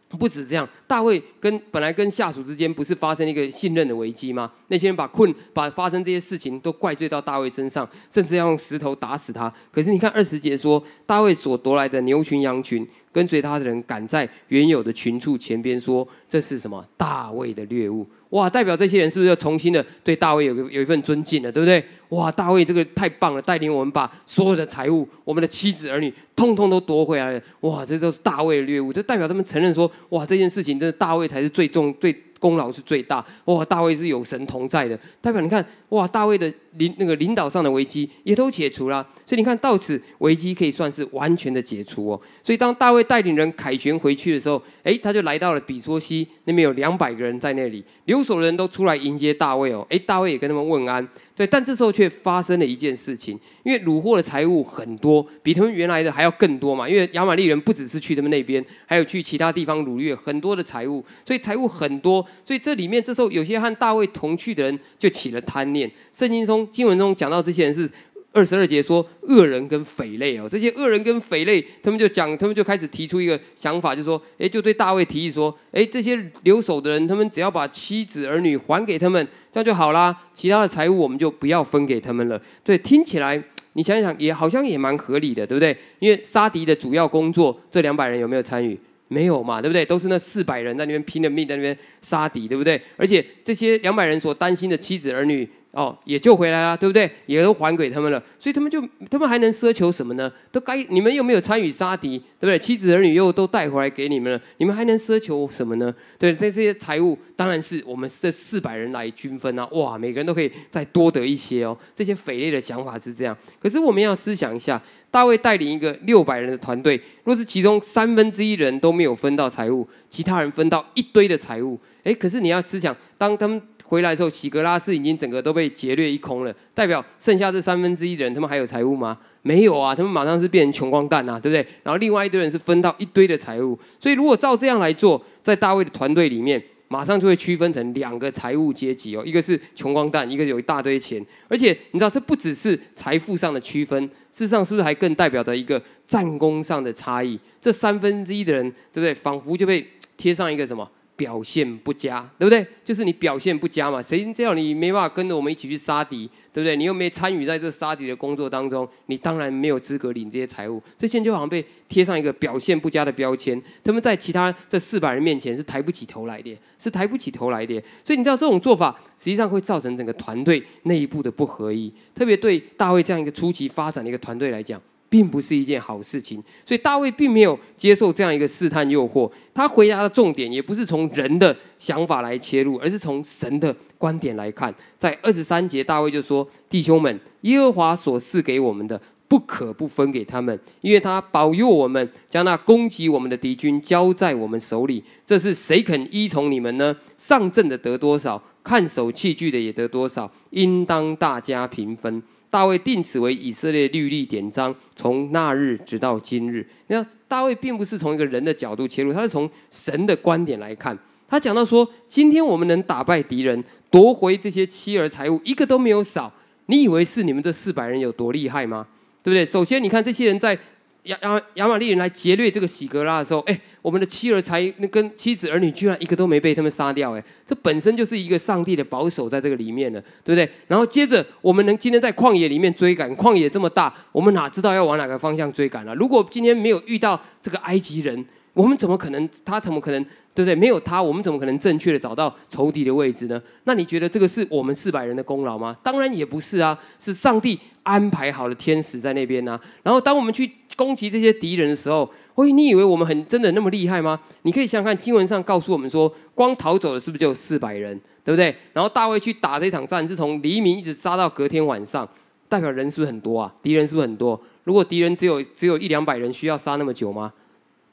不止这样，大卫跟本来跟下属之间不是发生一个信任的危机吗？那些人把困把发生这些事情都怪罪到大卫身上，甚至要用石头打死他。可是你看二十节说，大卫所夺来的牛群羊群。跟随他的人赶在原有的群畜前边，说：“这是什么？大卫的猎物！哇！代表这些人是不是要重新的对大卫有有一份尊敬了，对不对？哇！大卫这个太棒了，带领我们把所有的财物、我们的妻子儿女，通通都夺回来了。哇！这都是大卫的猎物，这代表他们承认说：哇！这件事情，真的大卫才是最重、最功劳是最大。哇！大卫是有神同在的，代表你看。”哇，大卫的领那个领导上的危机也都解除了，所以你看到此危机可以算是完全的解除哦。所以当大卫带领人凯旋回去的时候，哎，他就来到了比索西那边，有两百个人在那里留守，人都出来迎接大卫哦。哎，大卫也跟他们问安。对，但这时候却发生了一件事情，因为掳获的财物很多，比他们原来的还要更多嘛。因为亚玛利人不只是去他们那边，还有去其他地方掳掠很多的财物，所以财物很多。所以这里面这时候有些和大卫同去的人就起了贪。圣经中经文中讲到这些人是二十二节说恶人跟匪类哦，这些恶人跟匪类，他们就讲，他们就开始提出一个想法，就说，哎，就对大卫提议说，哎，这些留守的人，他们只要把妻子儿女还给他们，这样就好啦。其他的财物我们就不要分给他们了。对，听起来你想想也好像也蛮合理的，对不对？因为杀敌的主要工作，这两百人有没有参与？没有嘛，对不对？都是那四百人在那边拼了命在那边杀敌，对不对？而且这些两百人所担心的妻子儿女。哦，也救回来了，对不对？也都还给他们了，所以他们就，他们还能奢求什么呢？都该你们又没有参与杀敌，对不对？妻子儿女又都带回来给你们了，你们还能奢求什么呢？对，在这些财物当然是我们这四百人来均分啊！哇，每个人都可以再多得一些哦。这些匪类的想法是这样，可是我们要思想一下，大卫带领一个六百人的团队，若是其中三分之一人都没有分到财物，其他人分到一堆的财物，诶，可是你要思想，当他们。回来的时候，喜格拉斯已经整个都被劫掠一空了。代表剩下这三分之一的人，他们还有财物吗？没有啊，他们马上是变成穷光蛋啊，对不对？然后另外一堆人是分到一堆的财物。所以如果照这样来做，在大卫的团队里面，马上就会区分成两个财务阶级哦，一个是穷光蛋，一个有一大堆钱。而且你知道，这不只是财富上的区分，事实上是不是还更代表着一个战功上的差异？这三分之一的人，对不对？仿佛就被贴上一个什么？表现不佳，对不对？就是你表现不佳嘛，谁知道你没办法跟着我们一起去杀敌，对不对？你又没参与在这杀敌的工作当中，你当然没有资格领这些财物。这些就好像被贴上一个表现不佳的标签，他们在其他这四百人面前是抬不起头来的，是抬不起头来的。所以你知道这种做法实际上会造成整个团队内部的不合一，特别对大卫这样一个初期发展的一个团队来讲。并不是一件好事情，所以大卫并没有接受这样一个试探诱惑。他回答的重点也不是从人的想法来切入，而是从神的观点来看。在二十三节，大卫就说：“弟兄们，耶和华所赐给我们的，不可不分给他们，因为他保佑我们，将那攻击我们的敌军交在我们手里。这是谁肯依从你们呢？上阵的得多少，看守器具的也得多少，应当大家平分。”大卫定此为以色列律例典章，从那日直到今日。你看，大卫并不是从一个人的角度切入，他是从神的观点来看。他讲到说，今天我们能打败敌人，夺回这些妻儿财物，一个都没有少。你以为是你们这四百人有多厉害吗？对不对？首先，你看这些人在。亚亚亚玛利人来劫掠这个喜格拉的时候，哎，我们的妻儿才那跟妻子儿女居然一个都没被他们杀掉，哎，这本身就是一个上帝的保守在这个里面了，对不对？然后接着我们能今天在旷野里面追赶，旷野这么大，我们哪知道要往哪个方向追赶了？如果今天没有遇到这个埃及人，我们怎么可能？他怎么可能？对不对？没有他，我们怎么可能正确的找到仇敌的位置呢？那你觉得这个是我们四百人的功劳吗？当然也不是啊，是上帝安排好的天使在那边呢。然后当我们去。攻击这些敌人的时候，喂，你以为我们很真的那么厉害吗？你可以想看新闻上告诉我们说，光逃走的是不是就有四百人，对不对？然后大卫去打这场战，是从黎明一直杀到隔天晚上，代表人是不是很多啊？敌人是不是很多？如果敌人只有只有一两百人，需要杀那么久吗？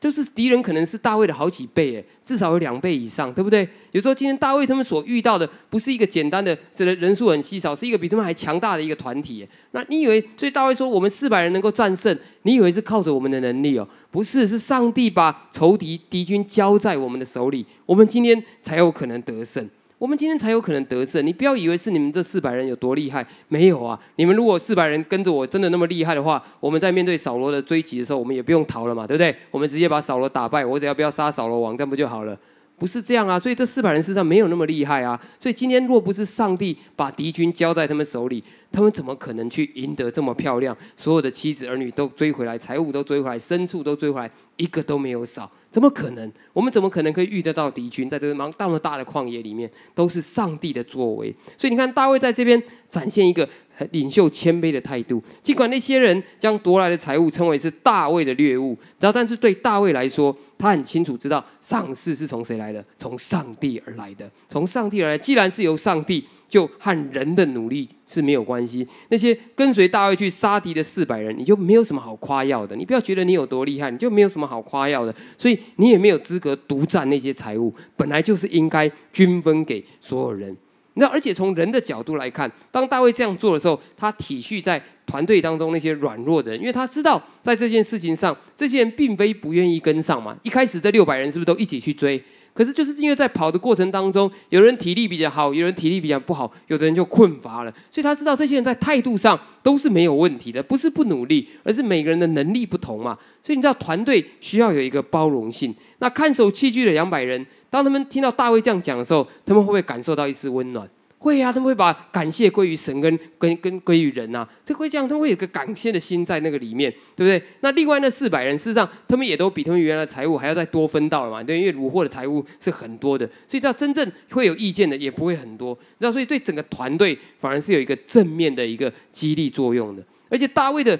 就是敌人可能是大卫的好几倍，哎，至少有两倍以上，对不对？有时候今天大卫他们所遇到的，不是一个简单的，这能人数很稀少，是一个比他们还强大的一个团体。那你以为，所以大卫说，我们四百人能够战胜，你以为是靠着我们的能力哦？不是，是上帝把仇敌敌军交在我们的手里，我们今天才有可能得胜。我们今天才有可能得胜，你不要以为是你们这四百人有多厉害，没有啊！你们如果四百人跟着我真的那么厉害的话，我们在面对扫罗的追击的时候，我们也不用逃了嘛，对不对？我们直接把扫罗打败，我只要不要杀扫罗王，这样不就好了？不是这样啊，所以这四百人事实上没有那么厉害啊。所以今天若不是上帝把敌军交在他们手里，他们怎么可能去赢得这么漂亮？所有的妻子儿女都追回来，财物都追回来，牲畜都追回来，一个都没有少。怎么可能？我们怎么可能可以遇得到敌军在这个茫那么大的旷野里面？都是上帝的作为，所以你看大卫在这边展现一个。领袖谦卑的态度，尽管那些人将夺来的财物称为是大卫的掠物，然后但是对大卫来说，他很清楚知道，上市是从谁来的，从上帝而来的，从上帝而来。既然是由上帝，就和人的努力是没有关系。那些跟随大卫去杀敌的四百人，你就没有什么好夸耀的。你不要觉得你有多厉害，你就没有什么好夸耀的。所以你也没有资格独占那些财物，本来就是应该均分给所有人。那而且从人的角度来看，当大卫这样做的时候，他体恤在团队当中那些软弱的人，因为他知道在这件事情上，这些人并非不愿意跟上嘛。一开始这六百人是不是都一起去追？可是，就是因为在跑的过程当中，有人体力比较好，有人体力比较不好，有的人就困乏了。所以他知道这些人在态度上都是没有问题的，不是不努力，而是每个人的能力不同嘛。所以你知道，团队需要有一个包容性。那看守器具的两百人，当他们听到大卫这样讲的时候，他们会不会感受到一丝温暖？会啊，他们会把感谢归于神，跟跟跟归于人啊，这会这样，他们会有个感谢的心在那个里面，对不对？那另外那四百人，事实上他们也都比他们原来财务还要再多分到了嘛，对，因为掳获的财物是很多的，所以知道真正会有意见的也不会很多，知道所以对整个团队反而是有一个正面的一个激励作用的，而且大卫的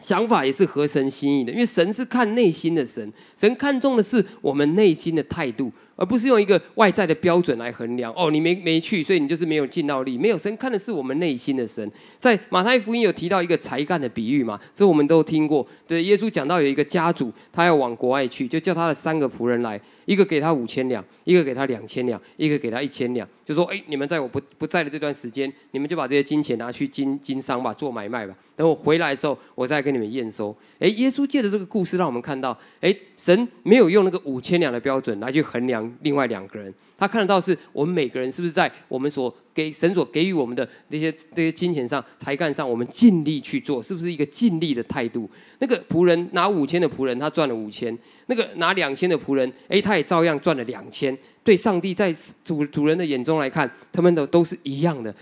想法也是合神心意的，因为神是看内心的神，神看重的是我们内心的态度。而不是用一个外在的标准来衡量。哦，你没没去，所以你就是没有尽到力，没有神看的是我们内心的神。在马太福音有提到一个才干的比喻嘛，这我们都听过。对，耶稣讲到有一个家主，他要往国外去，就叫他的三个仆人来。一个给他五千两，一个给他两千两，一个给他一千两，就说：“哎，你们在我不不在的这段时间，你们就把这些金钱拿去经经商吧，做买卖吧。等我回来的时候，我再给你们验收。”哎，耶稣借着这个故事，让我们看到，哎，神没有用那个五千两的标准来去衡量另外两个人。他看得到是我们每个人是不是在我们所给神所给予我们的那些那些金钱上、才干上，我们尽力去做，是不是一个尽力的态度？那个仆人拿五千的仆人，他赚了五千；那个拿两千的仆人，哎，他也照样赚了两千。对上帝在主主人的眼中来看，他们都都是一样的，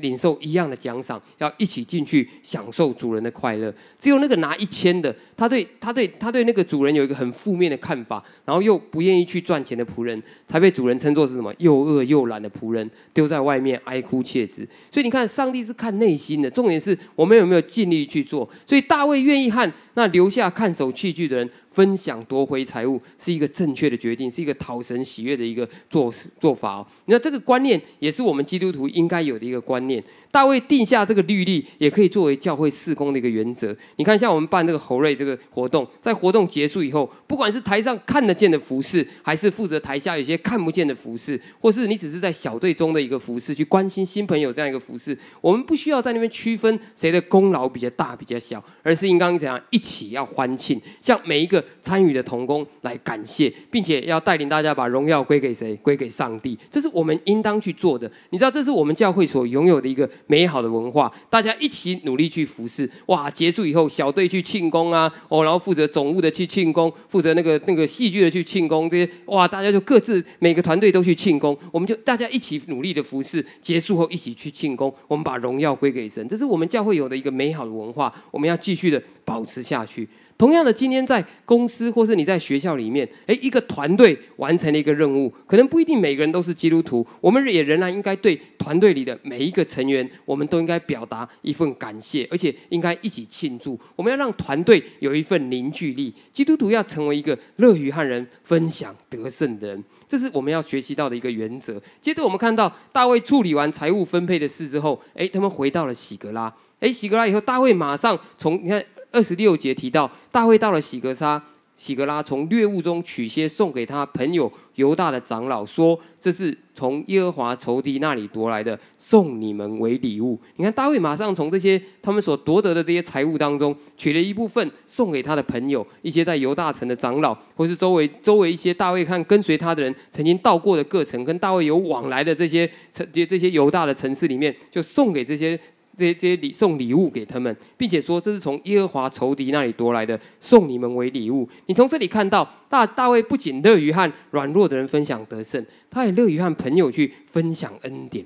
领受一样的奖赏，要一起进去享受主人的快乐。只有那个拿一千的。他对他对他对那个主人有一个很负面的看法，然后又不愿意去赚钱的仆人，才被主人称作是什么又饿又懒的仆人，丢在外面哀哭切齿。所以你看，上帝是看内心的，重点是我们有没有尽力去做。所以大卫愿意和那留下看守器具的人分享夺回财物，是一个正确的决定，是一个讨神喜悦的一个做事做法哦。那这个观念也是我们基督徒应该有的一个观念。大卫定下这个律例，也可以作为教会事工的一个原则。你看，像我们办这个侯瑞这个活动，在活动结束以后。不管是台上看得见的服饰，还是负责台下有些看不见的服饰，或是你只是在小队中的一个服饰，去关心新朋友这样一个服饰，我们不需要在那边区分谁的功劳比较大比较小，而是应当怎样一起要欢庆，像每一个参与的同工来感谢，并且要带领大家把荣耀归给谁，归给上帝，这是我们应当去做的。你知道，这是我们教会所拥有的一个美好的文化，大家一起努力去服侍。哇，结束以后小队去庆功啊，哦，然后负责总务的去庆功。负责那个那个戏剧的去庆功，这些哇，大家就各自每个团队都去庆功，我们就大家一起努力的服侍，结束后一起去庆功，我们把荣耀归给神，这是我们教会有的一个美好的文化，我们要继续的保持下去。同样的，今天在公司或是你在学校里面，诶，一个团队完成了一个任务，可能不一定每个人都是基督徒，我们也仍然应该对团队里的每一个成员，我们都应该表达一份感谢，而且应该一起庆祝。我们要让团队有一份凝聚力。基督徒要成为一个乐于和人分享得胜的人，这是我们要学习到的一个原则。接着，我们看到大卫处理完财务分配的事之后，诶，他们回到了喜格拉。哎，洗格拉以后，大卫马上从你看二十六节提到，大卫到了洗格沙、洗格拉，从掠物中取些送给他朋友犹大的长老，说这是从耶和华仇敌那里夺来的，送你们为礼物。你看，大卫马上从这些他们所夺得的这些财物当中取了一部分，送给他的朋友一些在犹大城的长老，或是周围周围一些大卫看跟随他的人曾经到过的各城，跟大卫有往来的这些城这些这些犹大的城市里面，就送给这些。这些这些礼送礼物给他们，并且说这是从耶和华仇敌那里夺来的，送你们为礼物。你从这里看到，大大卫不仅乐于和软弱的人分享得胜，他也乐于和朋友去分享恩典。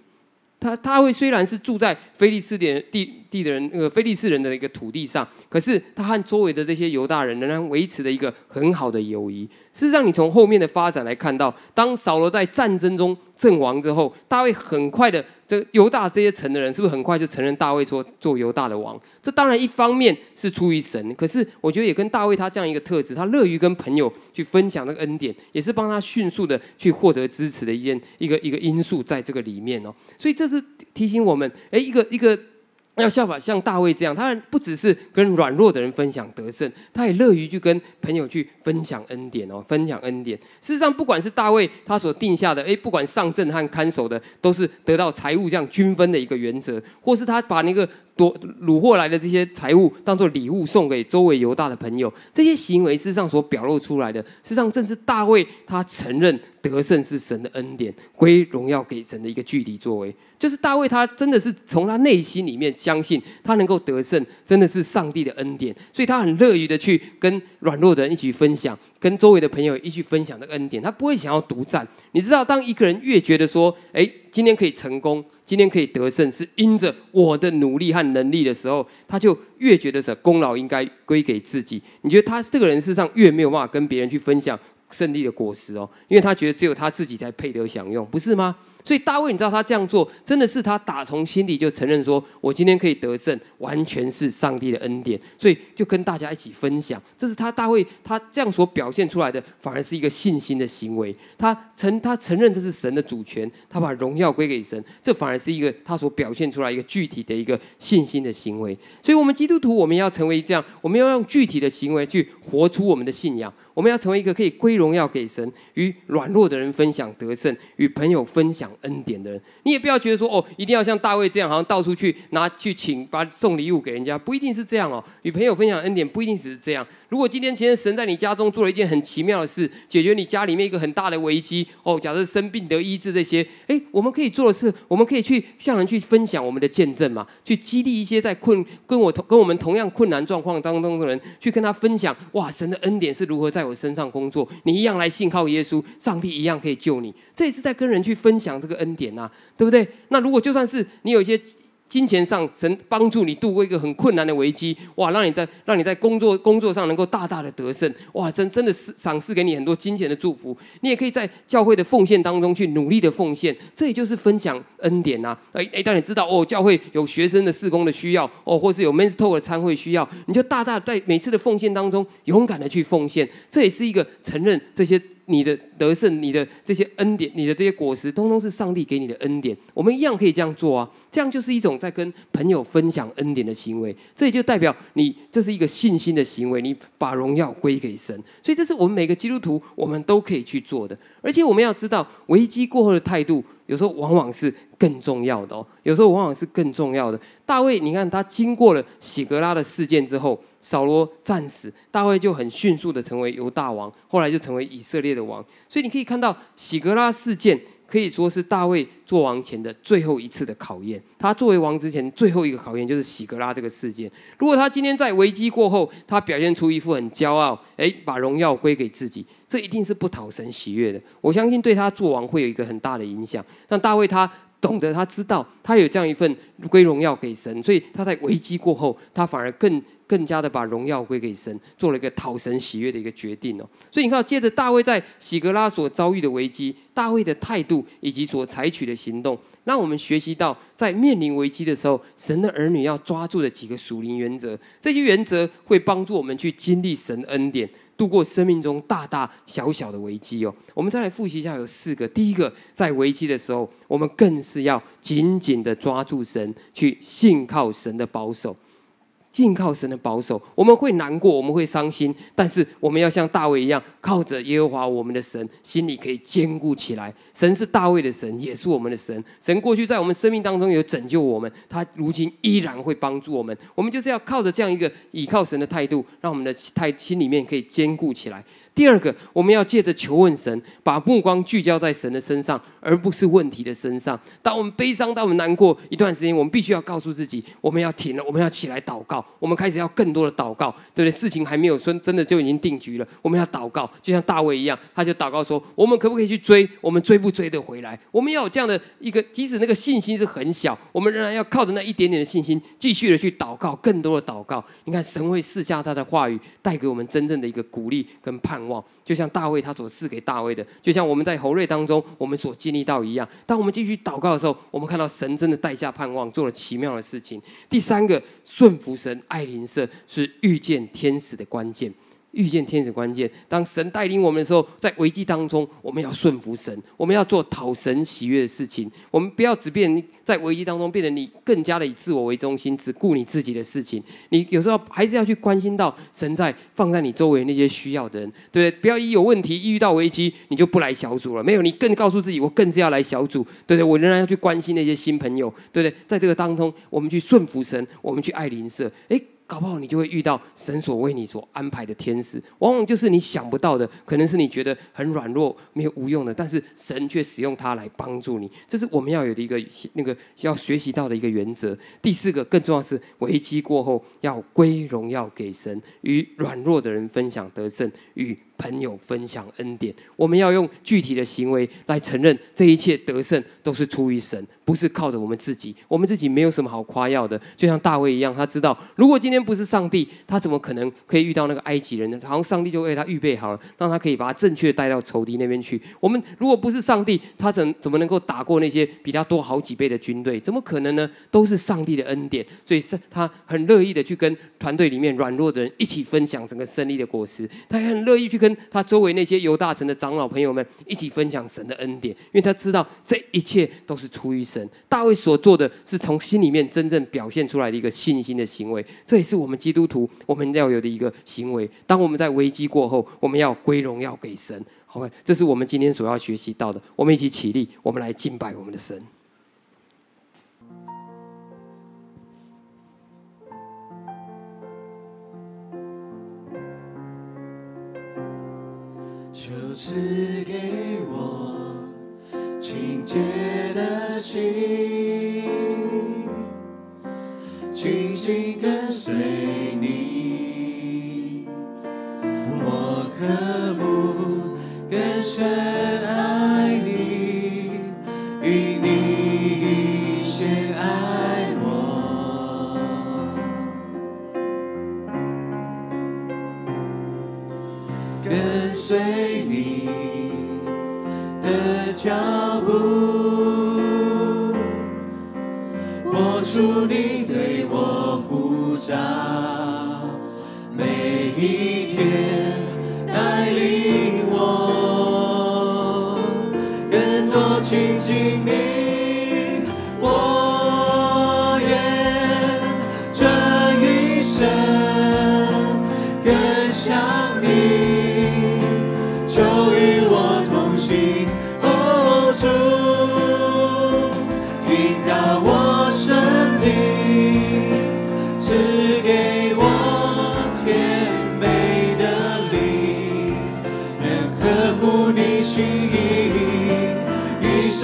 他大卫虽然是住在菲利斯的地地的人，那个菲利斯人的一个土地上，可是他和周围的这些犹大人仍然维持着一个很好的友谊。事实上，你从后面的发展来看到，当扫罗在战争中阵亡之后，大卫很快的。这犹大这些城的人是不是很快就承认大卫说做犹大的王？这当然一方面是出于神，可是我觉得也跟大卫他这样一个特质，他乐于跟朋友去分享那个恩典，也是帮他迅速的去获得支持的一件一个一个因素在这个里面哦。所以这是提醒我们，哎，一个一个。要效法像大卫这样，他不只是跟软弱的人分享得胜，他也乐于去跟朋友去分享恩典哦，分享恩典。事实上，不管是大卫他所定下的，哎，不管上阵和看守的，都是得到财务这样均分的一个原则，或是他把那个。多掳获来的这些财物，当做礼物送给周围犹大的朋友。这些行为事实上所表露出来的，事实上正是大卫他承认得胜是神的恩典，归荣耀给神的一个具体作为。就是大卫他真的是从他内心里面相信他能够得胜，真的是上帝的恩典，所以他很乐于的去跟软弱的人一起分享，跟周围的朋友一起分享这恩典。他不会想要独占。你知道，当一个人越觉得说，哎。今天可以成功，今天可以得胜，是因着我的努力和能力的时候，他就越觉得这功劳应该归给自己。你觉得他这个人世上越没有办法跟别人去分享胜利的果实哦，因为他觉得只有他自己才配得享用，不是吗？所以大卫，你知道他这样做，真的是他打从心底就承认说，我今天可以得胜，完全是上帝的恩典。所以就跟大家一起分享，这是他大卫他这样所表现出来的，反而是一个信心的行为。他承他承认这是神的主权，他把荣耀归给神，这反而是一个他所表现出来一个具体的一个信心的行为。所以，我们基督徒，我们要成为这样，我们要用具体的行为去活出我们的信仰。我们要成为一个可以归荣耀给神，与软弱的人分享得胜，与朋友分享。恩典的人，你也不要觉得说哦，一定要像大卫这样，好像到处去拿去请，把送礼物给人家，不一定是这样哦。与朋友分享恩典，不一定只是这样。如果今天、今天，神在你家中做了一件很奇妙的事，解决你家里面一个很大的危机哦。假设生病得医治这些，哎，我们可以做的是，我们可以去向人去分享我们的见证嘛，去激励一些在困跟我同跟我们同样困难状况当中的人，去跟他分享哇，神的恩典是如何在我身上工作。你一样来信靠耶稣，上帝一样可以救你。这也是在跟人去分享。这个恩典呐，对不对？那如果就算是你有一些金钱上神帮助你度过一个很困难的危机，哇，让你在让你在工作工作上能够大大的得胜，哇，真真的是赏赐给你很多金钱的祝福。你也可以在教会的奉献当中去努力的奉献，这也就是分享恩典呐。哎哎，当你知道哦，教会有学生的施工的需要哦，或是有 Men's Talk 的参会需要，你就大大在每次的奉献当中勇敢的去奉献，这也是一个承认这些。你的得胜，你的这些恩典，你的这些果实，通通是上帝给你的恩典。我们一样可以这样做啊！这样就是一种在跟朋友分享恩典的行为。这也就代表你这是一个信心的行为，你把荣耀归给神。所以，这是我们每个基督徒我们都可以去做的。而且，我们要知道危机过后的态度。有时候往往是更重要的哦，有时候往往是更重要的。大卫，你看他经过了喜格拉的事件之后，扫罗战死，大卫就很迅速的成为犹大王，后来就成为以色列的王。所以你可以看到喜格拉事件。可以说是大卫做王前的最后一次的考验。他作为王之前最后一个考验就是喜格拉这个事件。如果他今天在危机过后，他表现出一副很骄傲，哎，把荣耀归给自己，这一定是不讨神喜悦的。我相信对他做王会有一个很大的影响。但大卫他懂得，他知道他有这样一份归荣耀给神，所以他在危机过后，他反而更。更加的把荣耀归给神，做了一个讨神喜悦的一个决定哦。所以你看，接着大卫在喜格拉所遭遇的危机，大卫的态度以及所采取的行动，让我们学习到在面临危机的时候，神的儿女要抓住的几个属灵原则。这些原则会帮助我们去经历神恩典，度过生命中大大小小的危机哦。我们再来复习一下，有四个。第一个，在危机的时候，我们更是要紧紧的抓住神，去信靠神的保守。尽靠神的保守，我们会难过，我们会伤心，但是我们要像大卫一样，靠着耶和华我们的神，心里可以坚固起来。神是大卫的神，也是我们的神。神过去在我们生命当中有拯救我们，他如今依然会帮助我们。我们就是要靠着这样一个倚靠神的态度，让我们的态心里面可以坚固起来。第二个，我们要借着求问神，把目光聚焦在神的身上，而不是问题的身上。当我们悲伤、当我们难过一段时间，我们必须要告诉自己，我们要停了，我们要起来祷告，我们开始要更多的祷告，对不对？事情还没有真真的就已经定局了，我们要祷告，就像大卫一样，他就祷告说：“我们可不可以去追？我们追不追得回来？我们要有这样的一个，即使那个信心是很小，我们仍然要靠着那一点点的信心，继续的去祷告，更多的祷告。你看，神会试下他的话语，带给我们真正的一个鼓励跟盼。”望就像大卫他所赐给大卫的，就像我们在侯瑞当中我们所经历到一样。当我们继续祷告的时候，我们看到神真的代价盼望做了奇妙的事情。第三个顺服神，爱琳舍是遇见天使的关键。遇见天使，关键当神带领我们的时候，在危机当中，我们要顺服神，我们要做讨神喜悦的事情。我们不要只变在危机当中，变得你更加的以自我为中心，只顾你自己的事情。你有时候还是要去关心到神在放在你周围那些需要的人，对不对？不要一有问题、一遇到危机，你就不来小组了。没有，你更告诉自己，我更是要来小组，对不对？我仍然要去关心那些新朋友，对不对？在这个当中，我们去顺服神，我们去爱邻舍。诶。搞不好你就会遇到神所为你所安排的天使，往往就是你想不到的，可能是你觉得很软弱、没有无用的，但是神却使用它来帮助你。这是我们要有的一个那个要学习到的一个原则。第四个更重要是，危机过后要归荣耀给神，与软弱的人分享得胜与。朋友分享恩典，我们要用具体的行为来承认这一切得胜都是出于神，不是靠着我们自己。我们自己没有什么好夸耀的，就像大卫一样，他知道如果今天不是上帝，他怎么可能可以遇到那个埃及人呢？好像上帝就为他预备好了，让他可以把他正确带到仇敌那边去。我们如果不是上帝，他怎怎么能够打过那些比他多好几倍的军队？怎么可能呢？都是上帝的恩典，所以是他很乐意的去跟团队里面软弱的人一起分享整个胜利的果实，他也很乐意去跟。他周围那些犹大城的长老朋友们一起分享神的恩典，因为他知道这一切都是出于神。大卫所做的是从心里面真正表现出来的一个信心的行为，这也是我们基督徒我们要有的一个行为。当我们在危机过后，我们要归荣耀给神，好吧，这是我们今天所要学习到的。我们一起起立，我们来敬拜我们的神。求赐给我清洁的心，紧紧跟随你，我可不敢奢望。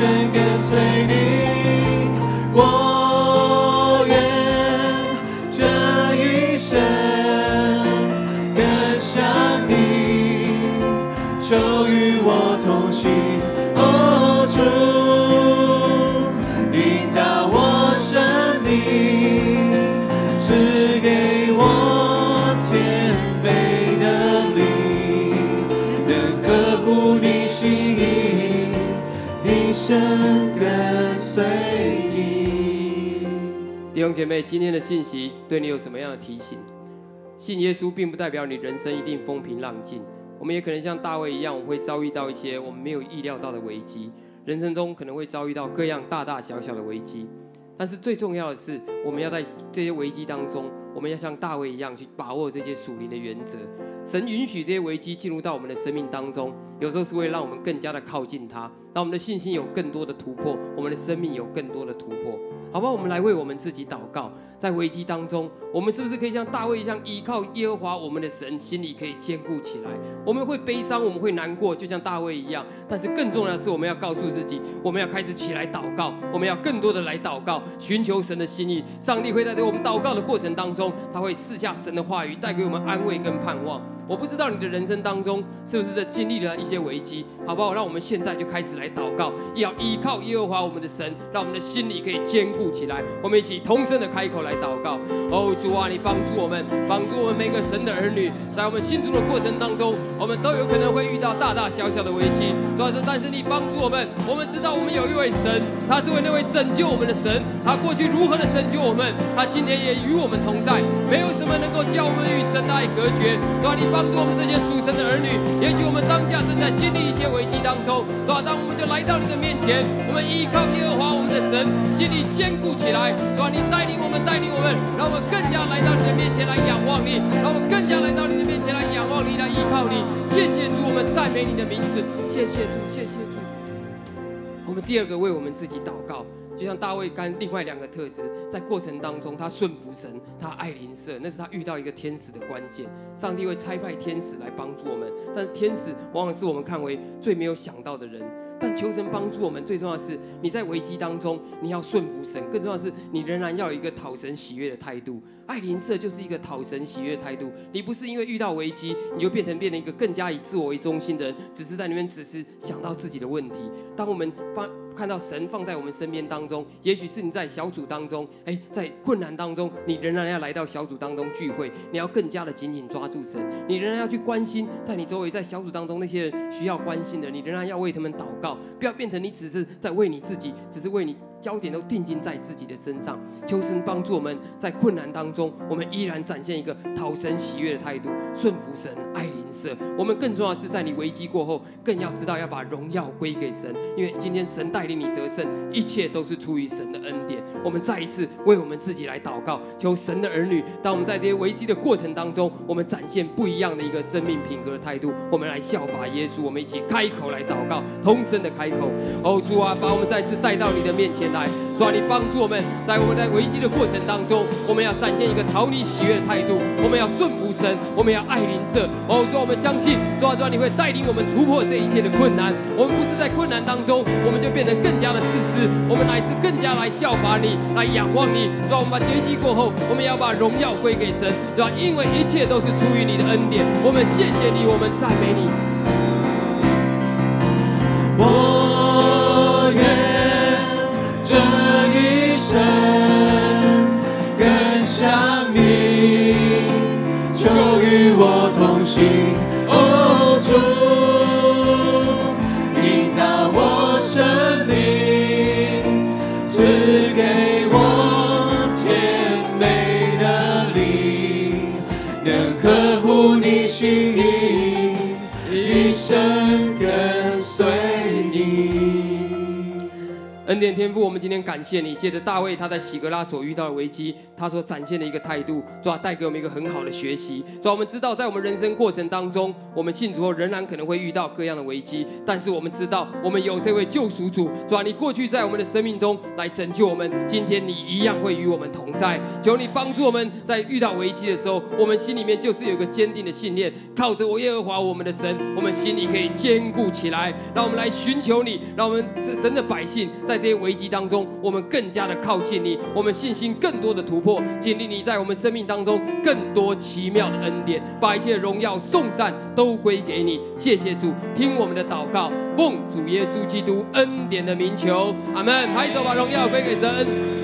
sing and singing. 姐妹，今天的信息对你有什么样的提醒？信耶稣并不代表你人生一定风平浪静，我们也可能像大卫一样，我们会遭遇到一些我们没有意料到的危机。人生中可能会遭遇到各样大大小小的危机，但是最重要的是，我们要在这些危机当中，我们要像大卫一样去把握这些属灵的原则。神允许这些危机进入到我们的生命当中，有时候是为了让我们更加的靠近他，让我们的信心有更多的突破，我们的生命有更多的突破。好吧，我们来为我们自己祷告。在危机当中，我们是不是可以像大卫一样依靠耶和华我们的神，心里可以坚固起来？我们会悲伤，我们会难过，就像大卫一样。但是更重要的是，我们要告诉自己，我们要开始起来祷告，我们要更多的来祷告，寻求神的心意。上帝会在我们祷告的过程当中，他会赐下神的话语，带给我们安慰跟盼望。我不知道你的人生当中是不是在经历了一些危机，好不好？让我们现在就开始来祷告，要依靠耶和华我们的神，让我们的心里可以坚固起来。我们一起同声的开口来。来祷告，哦主啊，你帮助我们，帮助我们每个神的儿女，在我们信主的过程当中，我们都有可能会遇到大大小小的危机。要啊，但是你帮助我们，我们知道我们有一位神，他是为那位拯救我们的神，他过去如何的拯救我们，他今天也与我们同在，没有什么能够叫我们与神的爱隔绝。主啊，你帮助我们这些属神的儿女，也许我们当下正在经历一些危机当中，主啊，当我们就来到你的面前，我们依靠耶和华我们的神，心里坚固起来。主啊，你带领我们带。领我们，让我们更加来到你的面前来仰望你，让我们更加来到你的面前来仰望你，来依靠你。谢谢主，我们赞美你的名字。谢谢主，谢谢主。我们第二个为我们自己祷告，就像大卫跟另外两个特质，在过程当中他顺服神，他爱邻舍，那是他遇到一个天使的关键。上帝会差派天使来帮助我们，但是天使往往是我们看为最没有想到的人。但求神帮助我们，最重要的是你在危机当中，你要顺服神，更重要的是你仍然要有一个讨神喜悦的态度。爱灵社就是一个讨神喜悦的态度。你不是因为遇到危机，你就变成变成一个更加以自我为中心的人，只是在里面只是想到自己的问题。当我们把。看到神放在我们身边当中，也许是你在小组当中，哎，在困难当中，你仍然要来到小组当中聚会，你要更加的紧紧抓住神，你仍然要去关心在你周围，在小组当中那些人需要关心的，你仍然要为他们祷告，不要变成你只是在为你自己，只是为你。焦点都定睛在自己的身上，求神帮助我们，在困难当中，我们依然展现一个讨神喜悦的态度，顺服神，爱灵舍。我们更重要是在你危机过后，更要知道要把荣耀归给神，因为今天神带领你得胜，一切都是出于神的恩典。我们再一次为我们自己来祷告，求神的儿女，当我们在这些危机的过程当中，我们展现不一样的一个生命品格的态度，我们来效法耶稣，我们一起开口来祷告，同声的开口，哦主啊，把我们再次带到你的面前。来，主啊，你帮助我们，在我们在危机的过程当中，我们要展现一个逃离喜悦的态度。我们要顺服神，我们要爱灵舍。哦，主啊，我们相信，主啊，主，你会带领我们突破这一切的困难。我们不是在困难当中，我们就变得更加的自私，我们乃是更加来效法你，来仰望你。让我们把绝境过后，我们要把荣耀归给神。主啊，因为一切都是出于你的恩典，我们谢谢你，我们赞美你。恩典天赋，我们今天感谢你，借着大卫他在喜格拉所遇到的危机，他所展现的一个态度，主要带给我们一个很好的学习，主要我们知道，在我们人生过程当中，我们信主后仍然可能会遇到各样的危机，但是我们知道，我们有这位救赎主，主要你过去在我们的生命中来拯救我们，今天你一样会与我们同在。求你帮助我们在遇到危机的时候，我们心里面就是有一个坚定的信念，靠着我耶和华我们的神，我们心里可以坚固起来。让我们来寻求你，让我们神的百姓在。这些危机当中，我们更加的靠近你，我们信心更多的突破，经历你在我们生命当中更多奇妙的恩典，把一切荣耀颂赞都归给你。谢谢主，听我们的祷告，奉主耶稣基督恩典的名求，阿门！拍手把荣耀归给神。